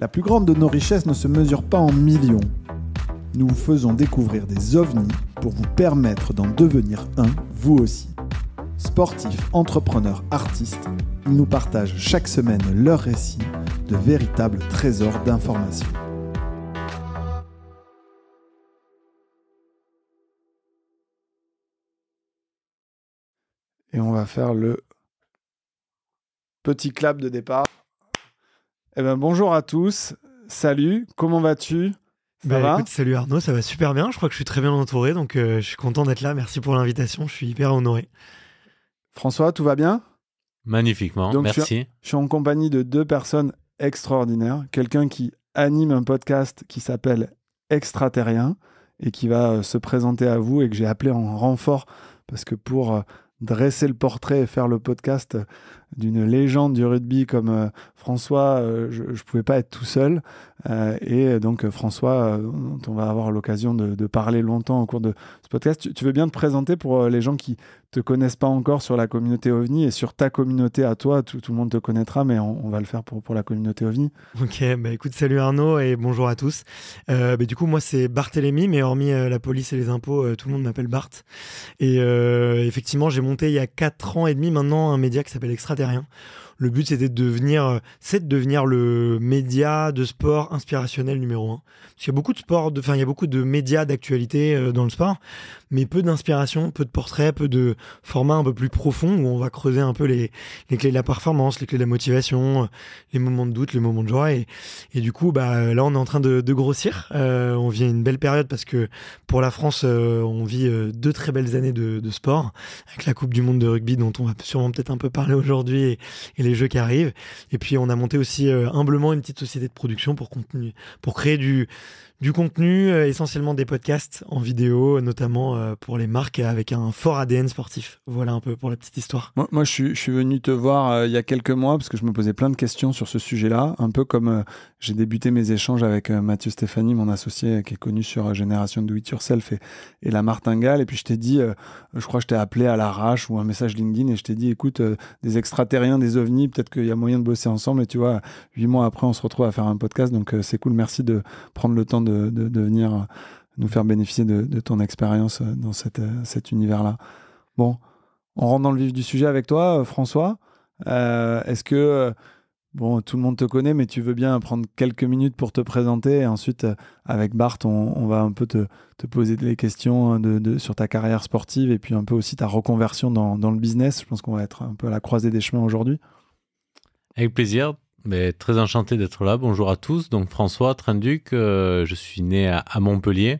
La plus grande de nos richesses ne se mesure pas en millions. Nous vous faisons découvrir des ovnis pour vous permettre d'en devenir un, vous aussi. Sportifs, entrepreneurs, artistes, ils nous partagent chaque semaine leurs récits de véritables trésors d'informations. Et on va faire le petit clap de départ. Eh ben, bonjour à tous. Salut, comment vas-tu bah, Salut Arnaud, ça va super bien. Je crois que je suis très bien entouré, donc euh, je suis content d'être là. Merci pour l'invitation, je suis hyper honoré. François, tout va bien Magnifiquement, merci. Je suis, en compagnie de deux personnes extraordinaires. Quelqu'un qui anime un podcast qui s'appelle Extraterrien et qui va euh, se présenter à vous et que j'ai appelé en renfort parce que pour... Euh, dresser le portrait et faire le podcast d'une légende du rugby comme euh, François, euh, je ne pouvais pas être tout seul. Euh, et donc François, on va avoir l'occasion de, parler longtemps au cours de ce podcast, tu, veux bien te présenter pour les gens qui te connaissent pas encore sur la communauté OVNI et sur ta communauté à toi, tout, le monde te connaîtra, mais on, va le faire pour, pour la communauté OVNI. Ok, bah écoute, salut Arnaud et bonjour à tous. Bah du coup, moi c'est Barthélémy, mais hormis la police et les impôts, tout le monde m'appelle Bart. Et effectivement, j'ai monté il y a 4 ans et demi maintenant un média qui s'appelle Extra rien. Le but, c'était de devenir, euh, c'est de devenir le média de sport inspirationnel numéro un. Parce qu'il y a beaucoup de sports, enfin, il y a beaucoup de médias d'actualité euh, dans le sport mais peu d'inspiration, peu de portraits, peu de formats un peu plus profonds où on va creuser un peu les, clés de la performance, les clés de la motivation, euh, les moments de doute, les moments de joie. Et, et du coup, bah, là, on est en train de, grossir. Euh, on vit une belle période parce que pour la France, euh, on vit deux très belles années de, sport avec la Coupe du Monde de rugby dont on va sûrement peut-être un peu parler aujourd'hui et, les jeux qui arrivent. Et puis, on a monté aussi humblement une petite société de production pour, continuer, pour créer du du contenu, euh, essentiellement des podcasts en vidéo, notamment euh, pour les marques euh, avec un fort ADN sportif. Voilà un peu pour la petite histoire. Moi, je, suis, venu te voir il y a quelques mois parce que je me posais plein de questions sur ce sujet-là, un peu comme j'ai débuté mes échanges avec Mathieu Stéphanie, mon associé qui est connu sur Génération Do It Yourself et, et la Martingale. Et puis je t'ai dit, je crois que je t'ai appelé à l'arrache ou un message LinkedIn et je t'ai dit, écoute, des extraterriens, des ovnis, peut-être qu'il y a moyen de bosser ensemble. Et tu vois, huit mois après, on se retrouve à faire un podcast. Donc c'est cool, merci de prendre le temps de de, venir euh, nous faire bénéficier de, ton expérience euh, dans euh, cet univers-là. Bon, on rentre dans le vif du sujet avec toi, François. Est-ce que, bon, tout le monde te connaît, mais tu veux bien prendre quelques minutes pour te présenter et ensuite, avec Bart, on, va un peu te, poser des questions hein, sur ta carrière sportive et puis un peu aussi ta reconversion dans le business. Je pense qu'on va être un peu à la croisée des chemins aujourd'hui. Avec plaisir très enchanté d'être là. Bonjour à tous. Donc François Trinduc, euh, je suis né à, Montpellier.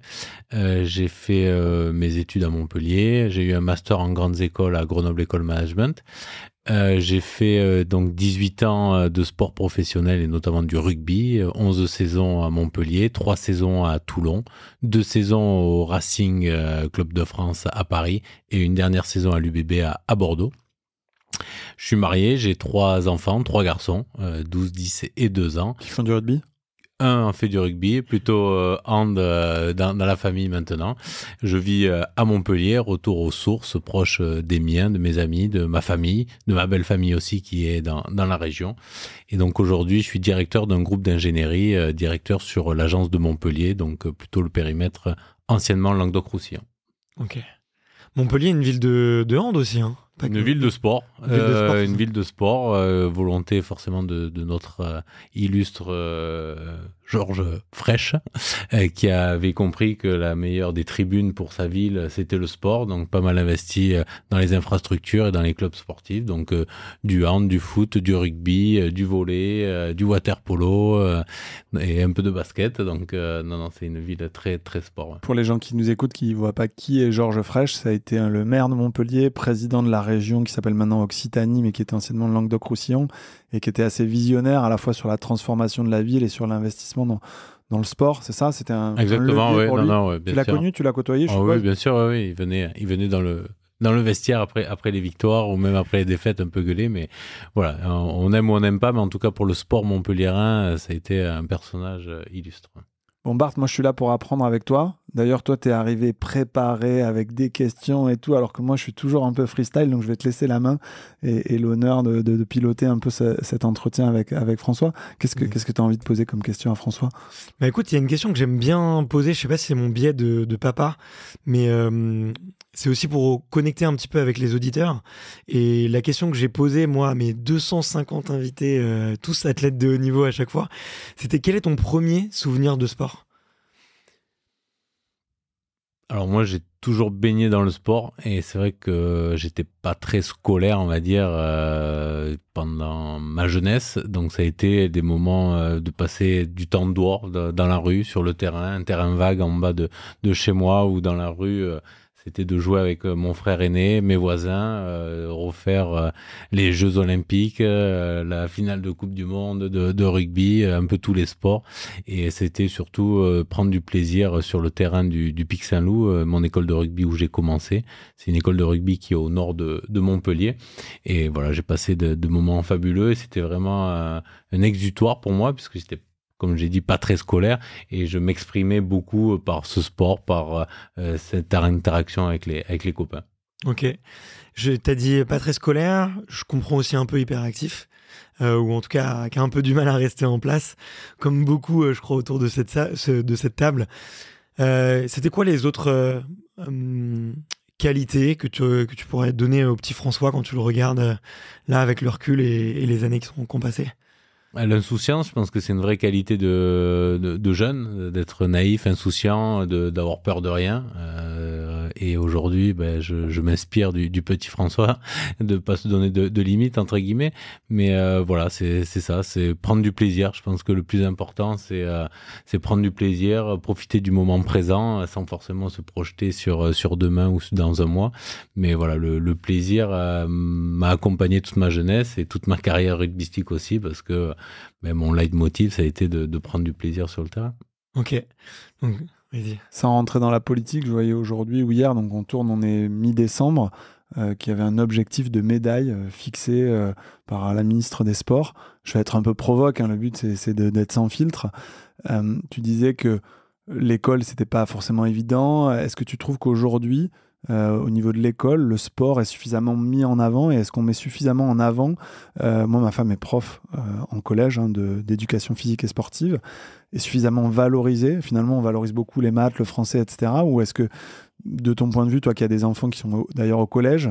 Euh, j'ai fait euh, mes études à Montpellier. J'ai eu un master en grandes écoles à Grenoble École Management. j'ai fait donc 18 ans de sport professionnel et notamment du rugby, 11 saisons à Montpellier, 3 saisons à Toulon, 2 saisons au Racing Club de France à Paris et une dernière saison à l'UBB à Bordeaux. Je suis marié, j'ai trois enfants, trois garçons, 12, euh, 10 et 2 ans. Qui font du rugby un fait du rugby, plutôt euh, hand euh, dans, la famille maintenant. Je vis euh, à Montpellier, retour aux sources, proche des miens, de mes amis, de ma famille, de ma belle famille aussi qui est dans, dans la région. Et donc aujourd'hui, je suis directeur d'un groupe d'ingénierie, directeur sur l'agence de Montpellier, donc plutôt le périmètre anciennement Languedoc-Roussillon. Ok. Montpellier, est une ville de, de hand aussi. Hein une, ville de sport, une ville de sport, euh, euh, volonté forcément de, notre euh, illustre Georges Fraîche, qui avait compris que la meilleure des tribunes pour sa ville, c'était le sport, donc pas mal investi dans les infrastructures et dans les clubs sportifs, donc du hand, du foot, du rugby, du volley, du water polo et un peu de basket. Donc non, non, c'est une ville très, très sport. Pour les gens qui nous écoutent, qui ne voient pas qui est Georges Fraîche, ça a été le maire de Montpellier, président de la région qui s'appelle maintenant Occitanie, mais qui était anciennement Languedoc-Roussillon, et qui était assez visionnaire à la fois sur la transformation de la ville et sur l'investissement dans, dans le sport, c'est ça C'était un. Exactement, oui. tu l'as connu, tu l'as côtoyé, je oh, Oui, bien sûr, oui. Il venait, il venait dans le dans le vestiaire après, après les victoires ou même après les défaites un peu gueulé. Mais voilà, on aime ou on n'aime pas, mais en tout cas pour le sport montpelliérain, ça a été un personnage euh, illustre. Bon, Bart, moi, je suis là pour apprendre avec toi. D'ailleurs, toi, tu es arrivé préparé avec des questions et tout, alors que moi, je suis toujours un peu freestyle, donc je vais te laisser la main et, l'honneur de, piloter un peu cet entretien avec, François. Qu'est-ce que mmh. tu as envie de poser comme question à François bah, Écoute, il y a une question que j'aime bien poser, je sais pas si c'est mon biais de, papa, mais euh, c'est aussi pour connecter un petit peu avec les auditeurs. Et la question que j'ai posée, moi, à mes 250 invités, euh, tous athlètes de haut niveau à chaque fois, c'était quel est ton premier souvenir de sport alors moi, j'ai toujours baigné dans le sport et c'est vrai que j'étais pas très scolaire, on va dire, euh, pendant ma jeunesse. Donc ça a été des moments euh, de passer du temps dehors, dans la rue, sur le terrain, un terrain vague en bas de, chez moi ou dans la rue, euh, c'était de jouer avec euh, mon frère aîné, mes voisins, euh, refaire euh, les Jeux Olympiques, la finale de Coupe du Monde de, rugby, un peu tous les sports. Et c'était surtout prendre du plaisir sur le terrain du, Pic Saint-Loup, mon école de rugby où j'ai commencé. C'est une école de rugby qui est au nord de, Montpellier. Et voilà, j'ai passé de, moments fabuleux. Et c'était vraiment un, exutoire pour moi puisque j'étais comme j'ai dit, pas très scolaire, et je m'exprimais beaucoup euh, par ce sport, par euh, euh, cette interaction avec les, avec les copains. Ok. Je t'as dit pas très scolaire, je comprends aussi un peu hyperactif, ou en tout cas qui a un peu du mal à rester en place, comme beaucoup, je crois, autour de cette, de cette table. C'était quoi les autres hum, qualités que tu, que tu pourrais donner au petit François quand tu le regardes là avec le recul et, les années qui sont, passées L'insouciance, je pense que c'est une vraie qualité de, de, jeune, d'être naïf, insouciant, d'avoir peur de rien. Euh, et aujourd'hui, ben, je, je m'inspire du, petit François, de pas se donner de, limites, entre guillemets. Mais euh, voilà, c'est ça, c'est prendre du plaisir. Je pense que le plus important, c'est euh, prendre du plaisir, profiter du moment présent, sans forcément se projeter sur, sur demain ou dans un mois. Mais voilà, le, le plaisir m'a accompagné toute ma jeunesse et toute ma carrière rugbystique aussi, parce que mais mon leitmotiv, ça a été de, prendre du plaisir sur le terrain. Ok. Sans rentrer dans la politique, je voyais aujourd'hui ou hier, donc on tourne, on est mi-décembre, euh, qu'il y avait un objectif de médaille euh, fixé euh, par la ministre des Sports. Je vais être un peu provoque, hein, le but c'est d'être sans filtre. tu disais que l'école, c'était pas forcément évident. Est-ce que tu trouves qu'aujourd'hui, euh, au niveau de l'école, le sport est suffisamment mis en avant et est-ce qu'on met suffisamment en avant euh, Moi, ma femme est prof euh, en collège hein, d'éducation physique et sportive, est suffisamment valorisé, Finalement, on valorise beaucoup les maths, le français, etc. Ou est-ce que de ton point de vue, toi qui as des enfants qui sont d'ailleurs au collège,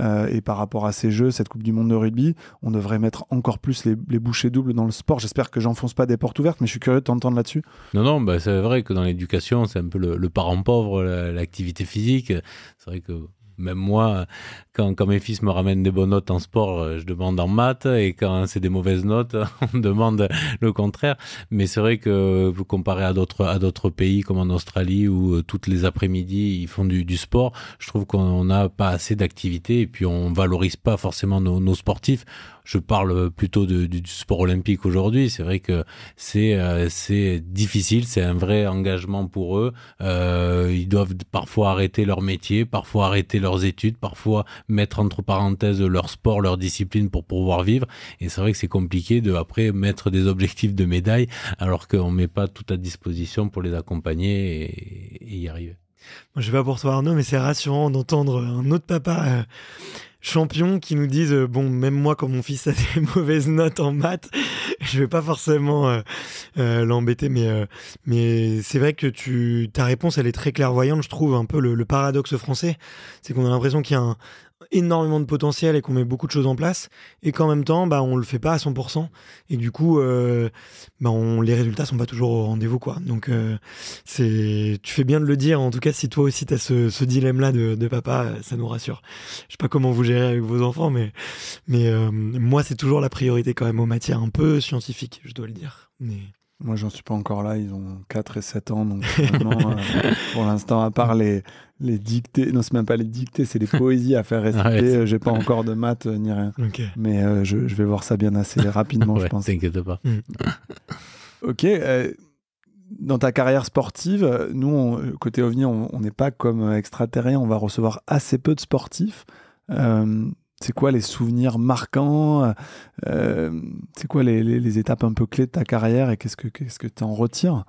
euh, et par rapport à ces jeux, cette Coupe du Monde de rugby, on devrait mettre encore plus les, bouchées doubles dans le sport. J'espère que j'enfonce pas des portes ouvertes, mais je suis curieux de t'entendre là-dessus. Non, non, bah c'est vrai que dans l'éducation, c'est un peu le, le parent pauvre, l'activité physique. C'est vrai que même moi, quand, mes fils me ramènent des bonnes notes en sport, euh, je demande en maths, et quand c'est des mauvaises notes, on demande le contraire. Mais c'est vrai que vous comparez à d'autres pays comme en Australie où euh, toutes les après-midi ils font du, sport, je trouve qu'on n'a pas assez d'activité et puis on valorise pas forcément nos sportifs je parle plutôt du, sport olympique aujourd'hui. C'est vrai que c'est euh, difficile, c'est un vrai engagement pour eux. Euh, ils doivent parfois arrêter leur métier, parfois arrêter leurs études, parfois mettre entre parenthèses leur sport, leur discipline pour pouvoir vivre. Et c'est vrai que c'est compliqué de après mettre des objectifs de médaille alors qu'on met pas tout à disposition pour les accompagner et, y arriver. Je je vais pas pour toi Arnaud, mais c'est rassurant d'entendre un autre papa. Euh, champions qui nous disent euh, bon même moi quand mon fils a des mauvaises notes en maths je vais pas forcément euh, euh, l'embêter mais mais c'est vrai que tu ta réponse elle est très clairvoyante je trouve un peu le, le paradoxe français c'est qu'on a l'impression qu'il y a un, énormément de potentiel et qu'on met beaucoup de choses en place et qu'en même temps bah on le fait pas à 100% et du coup euh, bah on, les résultats sont pas toujours au rendez-vous quoi donc euh, c'est tu fais bien de le dire en tout cas si toi aussi t'as ce, dilemme là de, papa euh, ça nous rassure je sais pas comment vous gérez avec vos enfants mais mais moi c'est toujours la priorité quand même aux matières un peu scientifiques je dois le dire mais moi, j'en suis pas encore là. Ils ont 4 et 7 ans. Donc, euh, pour l'instant, à part les, les dictées, non, c'est même pas les dictées, c'est les poésies à faire ah réciter. J'ai pas encore de maths euh, ni rien. Mais euh, je, vais voir ça bien assez rapidement, je pense. T'inquiète pas. Mm. ok. dans ta carrière sportive, nous, côté OVNI, on n'est pas comme extraterrestres, On va recevoir assez peu de sportifs c'est quoi les souvenirs marquants euh, euh, C'est quoi les, étapes un peu clés de ta carrière et qu'est-ce que tu que en retiens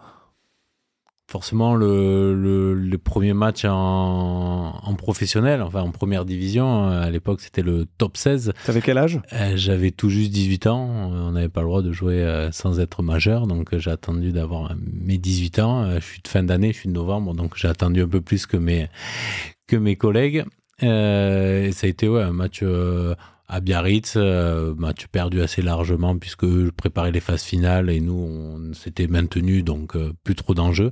Forcément, le, premier match en, professionnel, enfin en première division, euh, à l'époque c'était le top 16. Tu avais quel âge J'avais tout juste 18 ans. On n'avait pas le droit de jouer sans être majeur, donc j'ai attendu d'avoir mes 18 ans. Je suis de fin d'année, je suis de novembre, donc j'ai attendu un peu plus que mes, que mes collègues. Euh, et ça a été ouais, un match euh, à Biarritz, euh, match perdu assez largement puisque je préparais les phases finales et nous on s'était maintenu donc plus trop d'enjeux.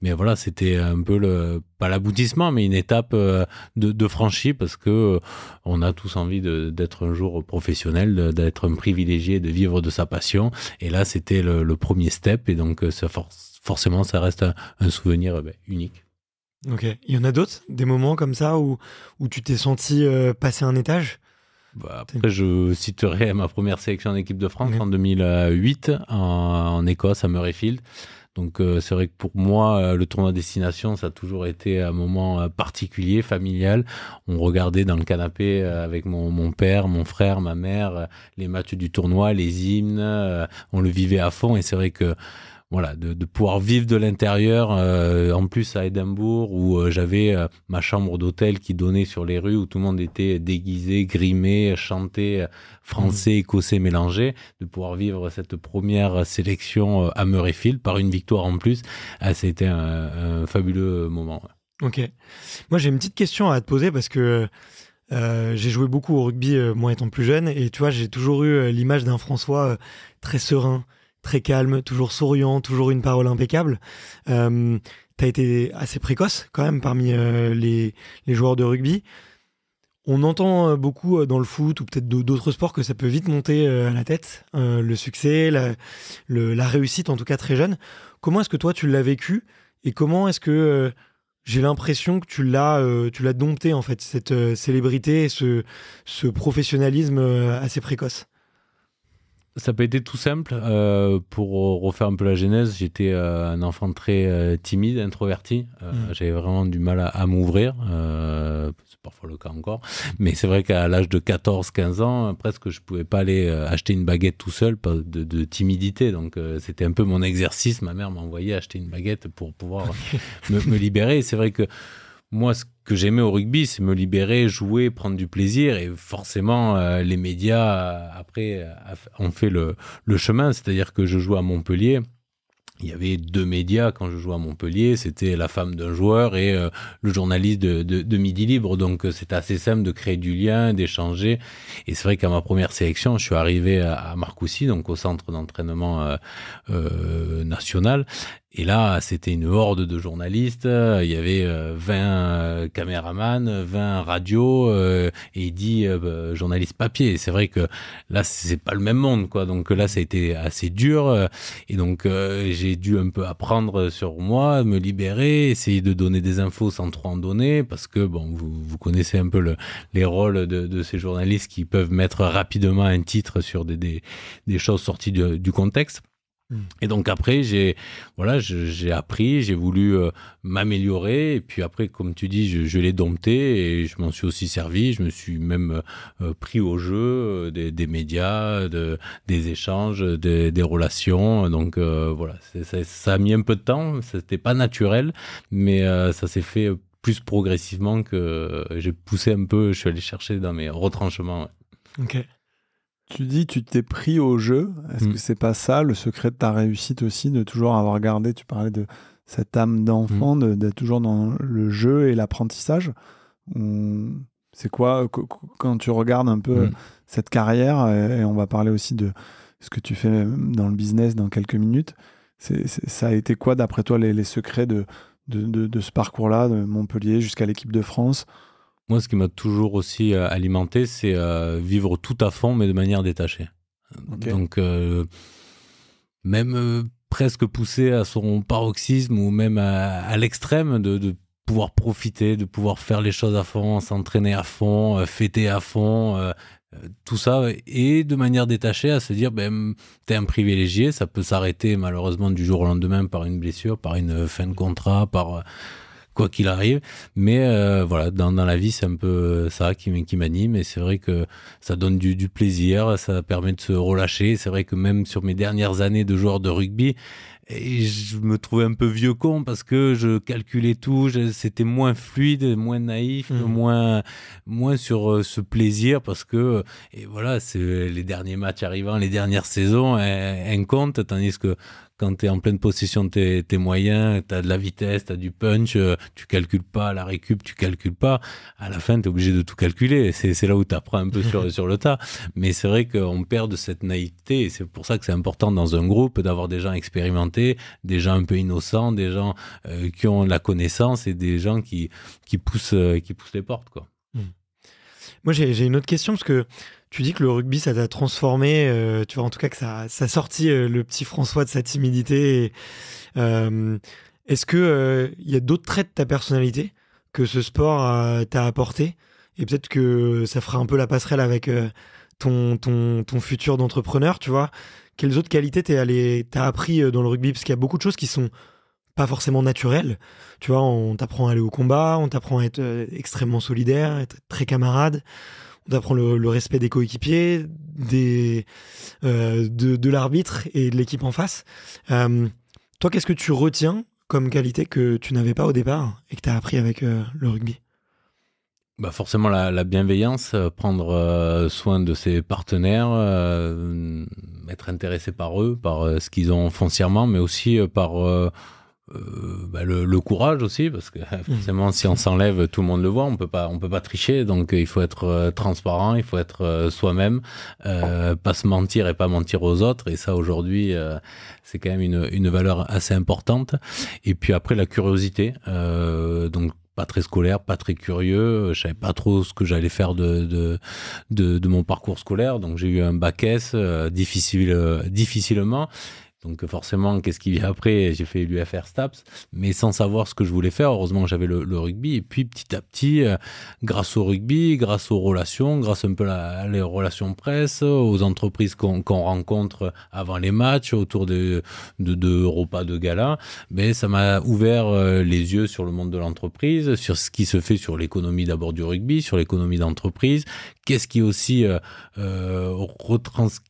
Mais voilà, c'était un peu le pas l'aboutissement, mais une étape de, de franchie parce que on a tous envie d'être un jour professionnel, d'être un privilégié, de vivre de sa passion. Et là, c'était le, premier step et donc ça forcément ça reste un, souvenir eh ben, unique. Ok. Il y en a d'autres, des moments comme ça où, où tu t'es senti euh, passer un étage bah, Après, je citerai ma première sélection en équipe de France en 2008 en, Écosse, à Murrayfield. Donc euh, c'est vrai que pour moi, euh, le tournoi destination, ça a toujours été un moment particulier, familial. On regardait dans le canapé avec mon, mon, père, mon frère, ma mère, les matchs du tournoi, les hymnes. on le vivait à fond et c'est vrai que voilà, de, pouvoir vivre de l'intérieur. Euh, en plus, à Édimbourg, où euh, j'avais euh, ma chambre d'hôtel qui donnait sur les rues, où tout le monde était déguisé, grimé, chanté, français, mmh. écossais mélangé, de pouvoir vivre cette première sélection à Murrayfield par une victoire en plus, ça c'était un, fabuleux moment. Ok. Moi, j'ai une petite question à te poser parce que. j'ai joué beaucoup au rugby, moi étant plus jeune, et tu vois, j'ai toujours eu l'image d'un François très serein, très calme, toujours souriant, toujours une parole impeccable. Euh, tu as été assez précoce quand même parmi euh, les, joueurs de rugby. On entend euh, beaucoup dans le foot ou peut-être d'autres sports que ça peut vite monter à la tête, le succès, la, réussite en tout cas très jeune. Comment est-ce que toi tu l'as vécu et comment est-ce que j'ai l'impression que tu l'as tu dompté en fait cette célébrité ce, ce professionnalisme assez précoce ça peut être tout simple. Euh, pour euh, refaire un peu la genèse, j'étais euh, un enfant très timide, introverti. Mm. J'avais vraiment du mal à, m'ouvrir. c'est parfois le cas encore. Mais c'est vrai qu'à l'âge de 14-15 ans, presque je pouvais pas aller acheter une baguette tout seul de, de timidité. Donc c'était un peu mon exercice. Ma mère m'envoyait acheter une baguette pour pouvoir me, me libérer. C'est vrai que moi, ce que j'aimais au rugby, c'est me libérer, jouer, prendre du plaisir. Et forcément, euh, les médias, euh, après, euh, ont fait le, chemin. C'est-à-dire que je joue à Montpellier. Il y avait deux médias quand je jouais à Montpellier, c'était la femme d'un joueur et le journaliste de, Midi Libre. Donc c'est assez simple de créer du lien, d'échanger. Et c'est vrai qu'à ma première sélection, je suis arrivé à, Marcoussis, donc au centre d'entraînement national. Et là, c'était une horde de journalistes. Euh, il y avait 20 euh, euh, caméramans, 20 radios et dit bah, journalistes papier. C'est vrai que là, c'est pas le même monde, quoi. Donc là, ça a été assez dur. Et donc, j'ai dû un peu apprendre sur moi, me libérer, essayer de donner des infos sans trop en donner, parce que bon, vous, connaissez un peu les rôles de, ces journalistes qui peuvent mettre rapidement un titre sur des, choses sorties du contexte. Et donc après, j'ai voilà, j'ai appris, j'ai voulu euh, m'améliorer. Et puis après, comme tu dis, je, l'ai dompté et je m'en suis aussi servi. Je me suis même euh, pris au jeu euh, des, médias, des échanges, des, relations. Donc voilà, ça, a mis un peu de temps. n'était pas naturel, mais ça s'est fait plus progressivement que j'ai poussé un peu. Je suis allé chercher dans mes retranchements. Ok. Tu dis, tu t'es pris au jeu. Est-ce mm. que c'est pas ça le secret de ta réussite aussi, de toujours avoir gardé, tu parlais de cette âme d'enfant, mm. d'être de toujours dans le jeu et l'apprentissage C'est quoi, quand tu regardes un peu mm. cette carrière, et on va parler aussi de ce que tu fais dans le business dans quelques minutes, ça a été quoi d'après toi les, secrets de, de ce parcours-là, de Montpellier jusqu'à l'équipe de France moi, ce qui m'a toujours aussi euh, alimenté, c'est euh, vivre tout à fond, mais de manière détachée. Donc, euh, même presque poussé à son paroxysme ou même à, l'extrême de, de, pouvoir profiter, de pouvoir faire les choses à fond, s'entraîner à fond, fêter à fond, tout ça et de manière détachée à se dire ben t'es un privilégié ça peut s'arrêter malheureusement du jour au lendemain par une blessure par une fin de contrat par quoi qu'il arrive. Mais euh, voilà, dans, la vie, c'est un peu euh, ça qui, qui m'anime. Et c'est vrai que ça donne du, plaisir, ça permet de se relâcher. C'est vrai que même sur mes dernières années de joueur de rugby, je me trouvais un peu vieux con parce que je calculais tout, c'était moins fluide, moins naïf, mmh. moins, moins sur euh, ce plaisir parce que, et voilà, c'est les derniers matchs arrivant, les dernières saisons, un compte, tandis que quand tu es en pleine possession de tes, moyens, tu as de la vitesse, tu as du punch, euh, tu calcules pas la récup, tu calcules pas. À la fin, tu es obligé de tout calculer. C'est là où tu apprends un peu sur, le tas. Mais c'est vrai qu'on perd de cette naïveté. c'est pour ça que c'est important dans un groupe d'avoir des gens expérimentés, des gens un peu innocents, des gens euh, qui ont la connaissance et des gens qui, euh, poussent, les portes. Quoi. Mmh. Moi, j'ai une autre question parce que tu dis que le rugby, ça t'a transformé, euh, tu vois, en tout cas que ça, sorti euh, le petit François de sa timidité. Euh, est-ce que il y a d'autres traits de ta personnalité que ce sport t'a apporté Et peut-être que ça fera un peu la passerelle avec ton, ton futur d'entrepreneur, tu vois. Quelles autres qualités t'as appris dans le rugby Parce qu'il y a beaucoup de choses qui sont pas forcément naturel. Tu vois, on t'apprend à aller au combat, on t'apprend à être euh, extrêmement solidaire, être très camarade, on t'apprend le, respect des coéquipiers, des, euh, de, l'arbitre et de l'équipe en face. Euh, toi, qu'est-ce que tu retiens comme qualité que tu n'avais pas au départ et que tu as appris avec le rugby bah forcément la, bienveillance, prendre soin de ses partenaires, être intéressé par eux, par ce qu'ils ont foncièrement, mais aussi par euh, bah le, courage aussi, parce que forcément, si on s'enlève, tout le monde le voit, on peut pas, on peut pas tricher, donc euh, il faut être euh, transparent, il faut être euh, soi-même, pas se mentir et pas mentir aux autres, et ça aujourd'hui, c'est quand même une, une, valeur assez importante. Et puis après, la curiosité, donc pas très scolaire, pas très curieux. Je savais pas trop ce que j'allais faire de de, de, de, mon parcours scolaire. Donc j'ai eu un bac S difficile, difficilement. Donc forcément, qu'est-ce qui vient après J'ai fait l'UFR STAPS, mais sans savoir ce que je voulais faire. Heureusement, j'avais le, rugby. Et puis petit à petit, euh, grâce au rugby, grâce aux relations, grâce un peu à, les relations presse, aux entreprises qu'on rencontre avant les matchs, autour de, de, repas de gala, mais ben, ça m'a ouvert euh, les yeux sur le monde de l'entreprise, sur ce qui se fait sur l'économie d'abord du rugby, sur l'économie d'entreprise, qu'est-ce qui est aussi euh, retranscrit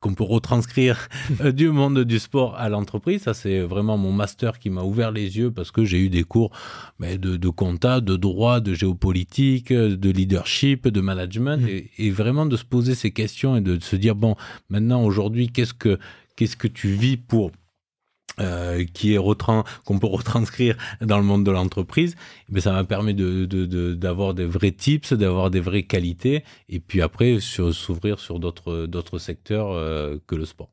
qu'on peut retranscrire euh, du monde du sport à l'entreprise. Ça, c'est vraiment mon master qui m'a ouvert les yeux parce que j'ai eu des cours mais de, de, compta, de droit, de géopolitique, euh, de leadership, de management, mmh. et, vraiment de se poser ces questions et de, se dire, bon, maintenant, aujourd'hui, qu'est-ce que, qu'est-ce que tu vis pour euh, qui est qu'on peut retranscrire dans le monde de l'entreprise, mais ça m'a permis de, d'avoir des vrais tips, d'avoir des vraies qualités, et puis après s'ouvrir sur d'autres, d'autres secteurs euh, que le sport.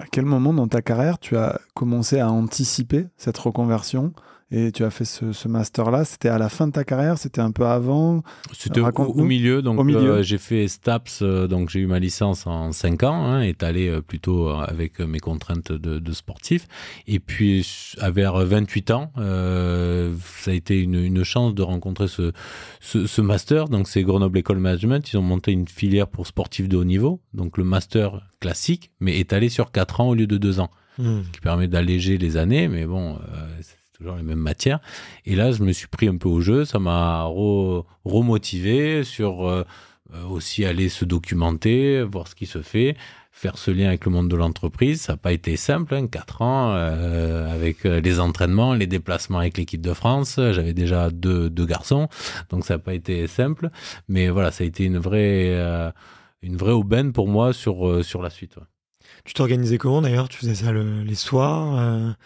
À quel moment dans ta carrière tu as commencé à anticiper cette reconversion et tu as fait ce, master-là. C'était à la fin de ta carrière, c'était un peu avant. C'était au, au, milieu, donc euh, j'ai fait STAPS, euh, donc j'ai eu ma licence en 5 ans, étalée hein, euh, plutôt avec mes contraintes de, sportif. Et puis à vers 28 ans, ça a été une, chance de rencontrer ce, ce, master. Donc c'est Grenoble École Management, ils ont monté une filière pour sportifs de haut niveau, donc le master classique, mais étalé sur 4 ans au lieu de 2 ans, hmm. qui permet d'alléger les années, mais bon, toujours les mêmes matières. Et là, je me suis pris un peu au jeu, ça m'a re remotivé sur euh, euh, aussi aller se documenter, voir ce qui se fait, faire ce lien avec le monde de l'entreprise. Ça n'a pas été simple, hein, 4 ans, euh, avec les entraînements, les déplacements avec l'équipe de France. J'avais déjà deux, garçons, donc ça n'a pas été simple. Mais voilà, ça a été une vraie, une vraie aubaine pour moi sur, sur la suite. Tu t'organisais comment d'ailleurs Tu faisais ça les soirs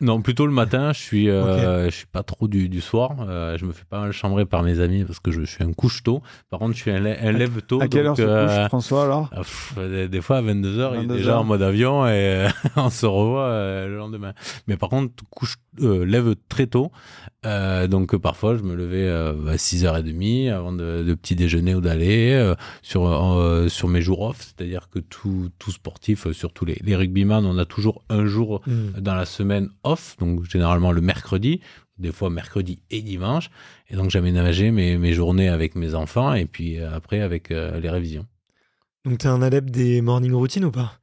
non, plutôt le matin. Je suis, euh, je suis pas trop du, soir. Euh, je me fais pas mal chambrer par mes amis parce que je, suis un couche tôt. Par contre, je suis un, lève tôt. À quelle heure se euh, François alors ah, des, fois à 22h, il est déjà en mode avion et on se revoit le lendemain. Mais par contre, couche, lève très tôt. Euh, donc parfois, je me levais euh, à 6h30 avant de, petit déjeuner ou d'aller euh, sur, sur mes jours off. C'est-à-dire que tout, tout sportif, surtout les, les rugbyman, on a toujours un jour mmh. dans la semaine off, donc généralement le mercredi, des fois mercredi et dimanche. Et donc j'aménageais mes, mes journées avec mes enfants et puis après avec les révisions. Donc tu es un adepte des morning routines ou pas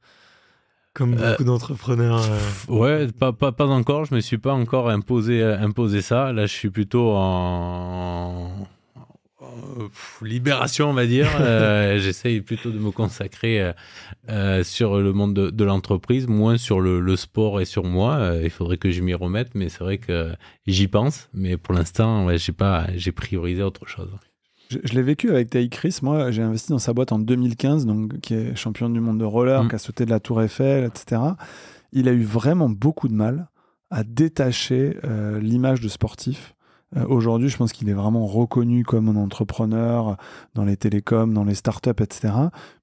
comme euh, beaucoup d'entrepreneurs. Euh. Ouais, pas, pas, pas, encore. Je me suis pas encore imposé, euh, ça. Là, je suis plutôt en, libération, on va dire. J'essaye plutôt de me consacrer sur le monde de, l'entreprise, moins sur le, le, sport et sur moi. il faudrait que je m'y remette, mais c'est vrai que j'y pense. Mais pour l'instant, ouais, j'ai pas, j'ai priorisé autre chose. Je, l'ai vécu avec Taï Chris. Moi, j'ai investi dans sa boîte en 2015, donc, qui est champion du monde de roller, mm. qui a sauté de la Tour Eiffel, etc. Il a eu vraiment beaucoup de mal à détacher euh, l'image de sportif. Euh, aujourd'hui, je pense qu'il est vraiment reconnu comme un entrepreneur dans les télécoms, dans les startups, etc.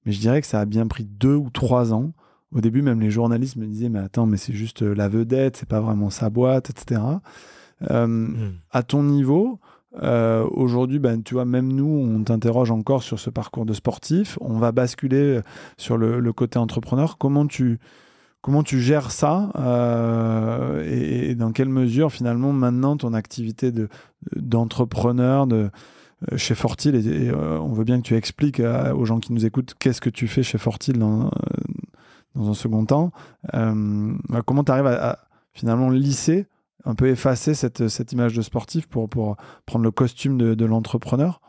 Mais je dirais que ça a bien pris deux ou trois ans. Au début, même les journalistes me disaient Mais attends, mais c'est juste euh, la vedette, c'est pas vraiment sa boîte, etc. Mm. À ton niveau, euh, aujourd'hui, ben, tu vois, même nous, on t'interroge encore sur ce parcours de sportif. On va basculer sur le, côté entrepreneur. Comment tu, comment tu gères ça euh, et, dans quelle mesure, finalement, maintenant, ton activité d'entrepreneur de, euh, chez Fortil, et, on veut bien que tu expliques aux gens qui nous écoutent qu'est-ce que tu fais chez Fortil dans, dans un second temps. comment tu arrives à, à, finalement lisser un peu effacer cette, cette image de sportif pour, pour prendre le costume de, l'entrepreneur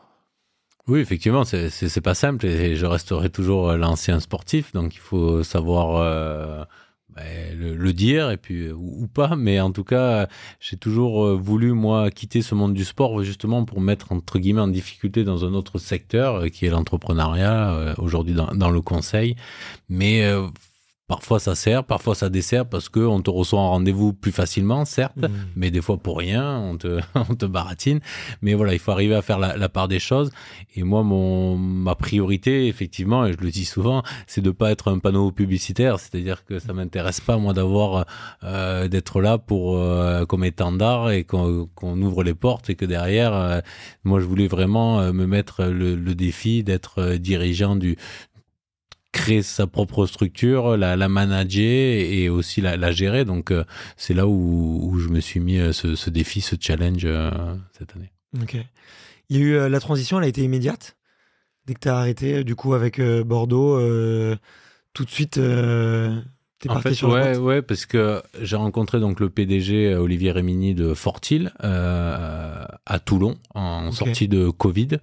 oui, effectivement, c'est pas simple et je resterai toujours l'ancien sportif, donc il faut savoir euh, ben, le, dire et puis euh, ou, pas, mais en tout cas, j'ai toujours euh, voulu moi quitter ce monde du sport justement pour mettre entre guillemets en difficulté dans un autre secteur qui est l'entrepreneuriat aujourd'hui dans, le conseil, mais Parfois ça sert, parfois ça dessert parce qu'on te reçoit en rendez-vous plus facilement, certes, mhm. mais des fois pour rien, on te, on te baratine. Mais voilà, il faut arriver à faire la, part des choses. Et moi, mon, ma priorité, effectivement, et je le dis souvent, c'est de ne pas être un panneau publicitaire. C'est-à-dire que ça ne m'intéresse pas, moi, d'avoir euh, d'être là pour euh, comme étendard et qu'on ouvre les portes et que derrière, euh, moi, je voulais vraiment me mettre le, le défi d'être dirigeant du, créer sa propre structure, la, manager et aussi la, gérer. Donc euh, c'est là où, je me suis mis euh, ce, défi, ce challenge euh, cette année. Ok. Il y a eu la transition, elle a été immédiate. Dès que tu as arrêté, du coup, avec Bordeaux, tout de suite, tu es parti sur. ouais, ouais, parce que j'ai rencontré donc le PDG Olivier Rémini de Fortil à Toulon en sortie de Covid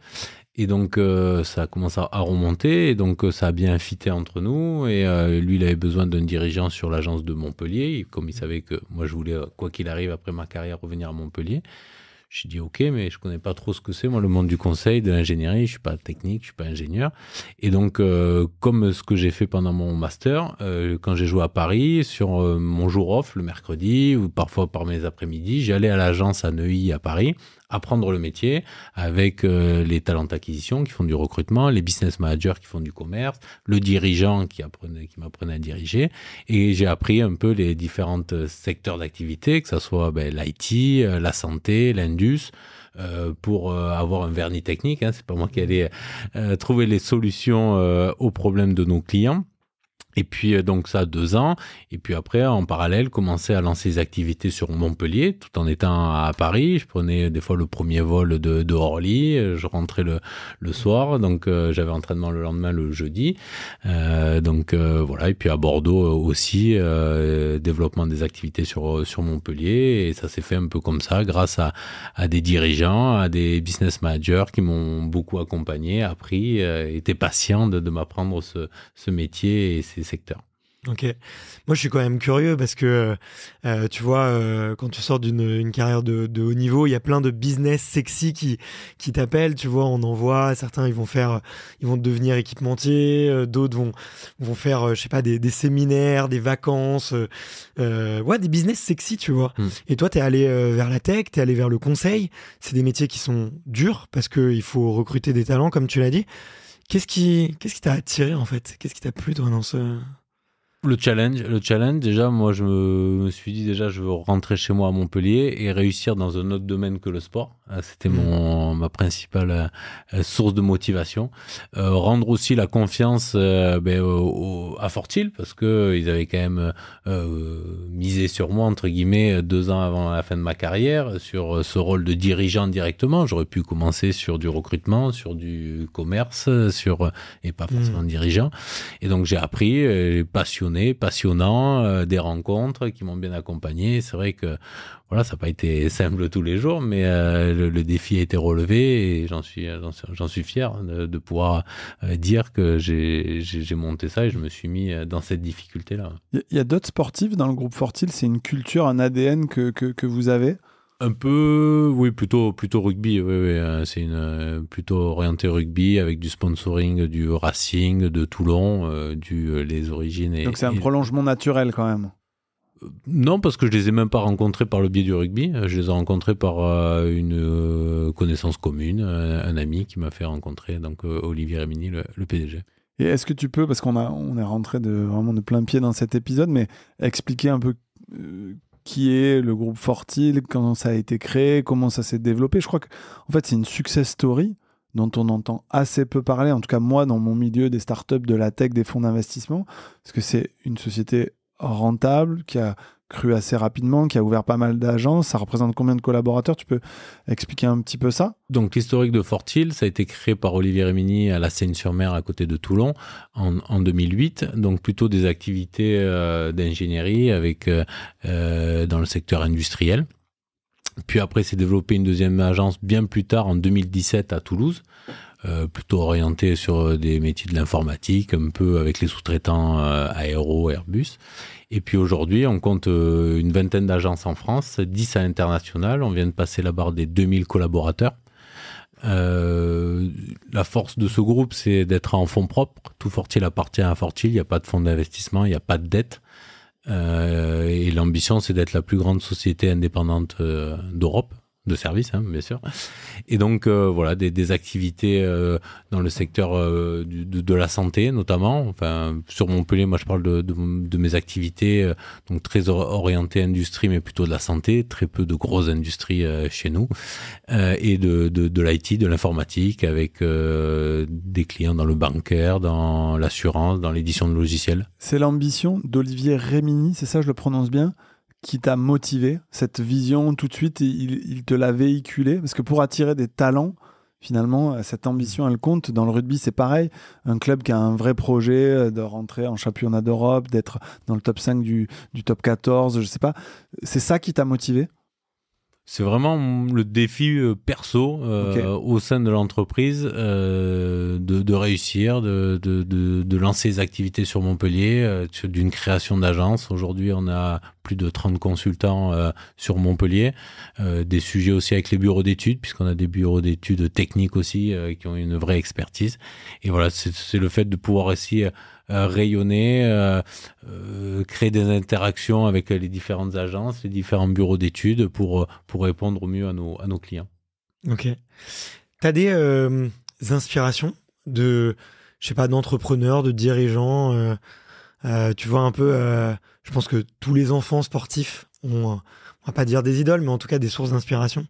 et donc, euh, ça a commencé à remonter, et donc euh, ça a bien fité entre nous. Et euh, lui, il avait besoin d'un dirigeant sur l'agence de Montpellier. comme il mm. savait que moi, je voulais, quoi qu'il arrive après ma carrière, revenir à Montpellier, je dit OK, mais je connais pas trop ce que c'est, moi, le monde du conseil, de l'ingénierie. Je suis pas technique, je suis pas ingénieur. Et donc, comme ce que j'ai fait pendant mon master, quand j'ai joué à Paris, sur mon jour off, le mercredi, ou parfois par mes après-midi, j'allais à l'agence à Neuilly, à Paris, apprendre le métier avec euh, les talents d'acquisition qui font du recrutement, les business managers qui font du commerce, le dirigeant qui, qui m'apprenait à diriger. Et j'ai appris un peu les différents secteurs d'activité, que ce soit ben, l'IT, euh, la santé, l'indus. Euh, pour avoir un vernis technique, hein, c'est pas moi qui allais trouver les solutions aux problèmes de nos clients. Et puis euh, donc ça, deux ans. Et puis après, en parallèle, commencer à lancer des activités sur Montpellier, tout en étant à Paris. Je prenais des fois le premier vol de, Orly, euh, je rentrais le, le mmh. soir, donc euh, j'avais entraînement le lendemain, le jeudi. donc voilà, et puis à Bordeaux aussi, développement des activités sur, sur Montpellier. Et ça s'est fait un peu comme ça, grâce à, des dirigeants, à des business managers qui m'ont beaucoup accompagné, appris, étaient patients de, de m'apprendre ce, ce métier et secteurs. Ok. Moi, je suis quand même curieux parce que, euh, euh, tu vois, euh, quand tu sors d'une carrière de, haut niveau, il y a plein de business sexy qui, qui t'appellent. Tu vois, on en voit. Certains, ils vont faire, ils vont devenir équipementiers. D'autres vont, vont faire, je sais pas, des, séminaires, des vacances. ouais, des business sexy, tu vois. Hmm. Et toi, t'es allé vers la tech, t'es allé vers le conseil. C'est des métiers qui sont durs parce qu'il faut recruter des talents, comme tu l'as dit. Qu'est-ce qui qu'est-ce qui t'a attiré en fait Qu'est-ce qui t'a plu toi dans ce le challenge, le challenge, déjà, moi, je me, suis dit, déjà, je veux rentrer chez moi à Montpellier et réussir dans un autre domaine que le sport. Ah, c'était mm. mon, ma principale euh, source de motivation. Euh, rendre aussi la confiance euh, ben, à Fortil, parce que ils avaient quand même misé sur moi, entre guillemets, deux ans avant la fin de ma carrière, sur ce rôle de dirigeant directement. J'aurais pu commencer sur du recrutement, sur du commerce, sur, et pas mm. forcément dirigeant. Et donc, j'ai appris, passionné passionnant, euh, des rencontres qui m'ont bien accompagné. C'est vrai que voilà, ça n'a pas été simple tous les jours, mais euh, le, défi a été relevé et j'en suis, euh, j'en suis fier de, pouvoir dire que j'ai monté ça et je me suis mis dans cette difficulté-là. Il y a d'autres sportifs dans le groupe Fortil, c'est une culture, un ADN que vous avez un peu, oui, plutôt, plutôt rugby. Oui, oui, euh, c'est une euh, plutôt orienté rugby avec du sponsoring du Racing de Toulon, euh, du les origines. Donc c'est un prolongement naturel quand même. Non, parce que je les ai même pas rencontrés par le biais du rugby. Je les ai rencontrés par une connaissance commune, un, ami qui m'a fait rencontrer donc Olivier Rémini, le, le PDG. Et est-ce que tu peux, parce qu'on a on est rentré de vraiment de plein pied dans cet épisode, mais expliquer un peu qui est le groupe Fortil, Comment ça a été créé, comment ça s'est développé. Je crois que, en fait, c'est une success story dont on entend assez peu parler, en tout cas moi dans mon milieu des startups, de la tech, des fonds d'investissement, parce que c'est une société rentable, qui a cru assez rapidement, qui a ouvert pas mal d'agences. Ça représente combien de collaborateurs Tu peux expliquer un petit peu ça Donc l'historique de Fortil, ça a été créé par Olivier Rémini à la Seine-sur-Mer à côté de Toulon en, 2008. Donc plutôt des activités euh, d'ingénierie avec euh, euh, dans le secteur industriel. Puis après, s'est développé une deuxième agence bien plus tard en 2017 à Toulouse. Euh, plutôt orienté sur euh, des métiers de l'informatique, un peu avec les sous-traitants euh, aéro, Airbus. Et puis aujourd'hui, on compte une vingtaine d'agences en France, 10 à l'international. On vient de passer la barre des 2000 collaborateurs. la force de ce groupe, c'est d'être en fonds propres. Tout Fortil appartient à Fortil. Il n'y a pas de fonds d'investissement, il n'y a pas de dette. et l'ambition, c'est d'être la plus grande société indépendante d'Europe de service, hein, bien sûr. Et donc, euh, voilà, des, activités euh, dans le secteur euh, de, la santé, notamment. Enfin, sur Montpellier, moi, je parle de, mes activités, donc très orientées industrie, mais plutôt de la santé, très peu de grosses industries chez nous, et de, de, l'IT, de l'informatique, avec des clients dans le bancaire, dans l'assurance, dans l'édition de logiciels. C'est l'ambition d'Olivier Rémini, c'est ça, je le prononce bien qui t'a motivé Cette vision, tout de suite, il, il te l'a véhiculé Parce que pour attirer des talents, finalement, euh, cette ambition, elle compte. Dans le rugby, c'est pareil. Un club qui a un vrai projet euh, de rentrer en championnat d'Europe, d'être dans le top 5 du, du top 14, je ne sais pas. C'est ça qui t'a motivé c'est vraiment le défi euh, perso euh, au sein de l'entreprise euh, de, réussir, de, lancer les activités sur Montpellier, d'une création d'agence. Aujourd'hui, on a plus de 30 consultants sur Montpellier, des sujets aussi avec les bureaux d'études, puisqu'on a des bureaux d'études techniques aussi qui ont une vraie expertise. Et voilà, c'est le fait de pouvoir aussi euh, rayonner, euh, euh, créer des interactions avec les différentes agences, les différents bureaux d'études pour, pour répondre au mieux à nos, à nos clients. Ok. Tu as des inspirations de, je sais pas, d'entrepreneurs, de dirigeants. tu vois un peu, je pense que tous les enfants sportifs ont, on va pas dire des idoles, mais en tout cas des sources d'inspiration.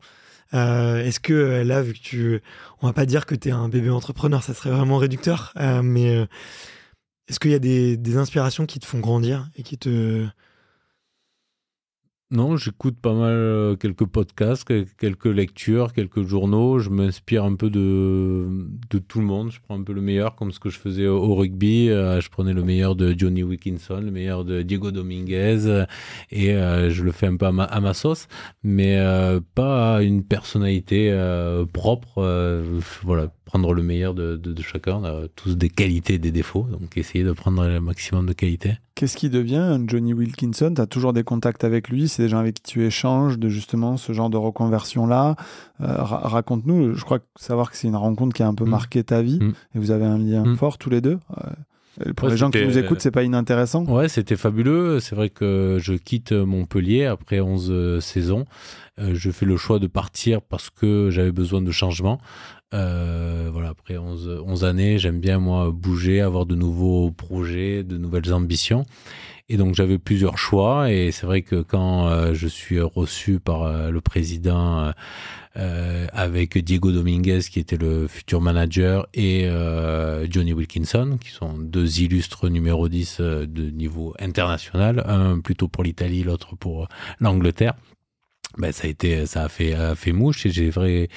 Est-ce que là, vu que tu, on va pas dire que tu es un bébé entrepreneur, ça serait vraiment réducteur, mais est-ce qu'il y a des, inspirations qui te font grandir et qui te. Non, j'écoute pas mal euh, quelques podcasts, quelques lectures, quelques journaux. Je m'inspire un peu de, tout le monde. Je prends un peu le meilleur, comme ce que je faisais au rugby. Euh, je prenais le meilleur de Johnny Wickinson, le meilleur de Diego Dominguez, euh, et je le fais un peu à ma, à ma sauce, mais pas une personnalité propre. Voilà, prendre le meilleur de, chacun. On a tous des qualités et des défauts, donc essayer de prendre le maximum de qualités. Qu'est-ce qui devient Johnny Wilkinson Tu as toujours des contacts avec lui, c'est des gens avec qui tu échanges de justement ce genre de reconversion-là. Euh, raconte-nous, je crois savoir que c'est une rencontre qui a un peu mm. marqué ta vie mm. et vous avez un lien mm. fort tous les deux. Euh, pour les gens qui nous écoutent, c'est pas inintéressant. Ouais, c'était fabuleux. C'est vrai que je quitte Montpellier après 11 euh, saisons. Je fais le choix de partir parce que j'avais besoin de changement. Euh, voilà, après 11, 11 années, j'aime bien moi bouger, avoir de nouveaux projets, de nouvelles ambitions. Et donc j'avais plusieurs choix et c'est vrai que quand euh, je suis reçu par euh, le président avec Diego Dominguez qui était le futur manager et Johnny Wilkinson qui sont deux illustres numéro 10 de niveau international, un plutôt pour l'Italie, l'autre pour l'Angleterre. Ben, ça a été ça a fait, a fait mouche et j'ai vrai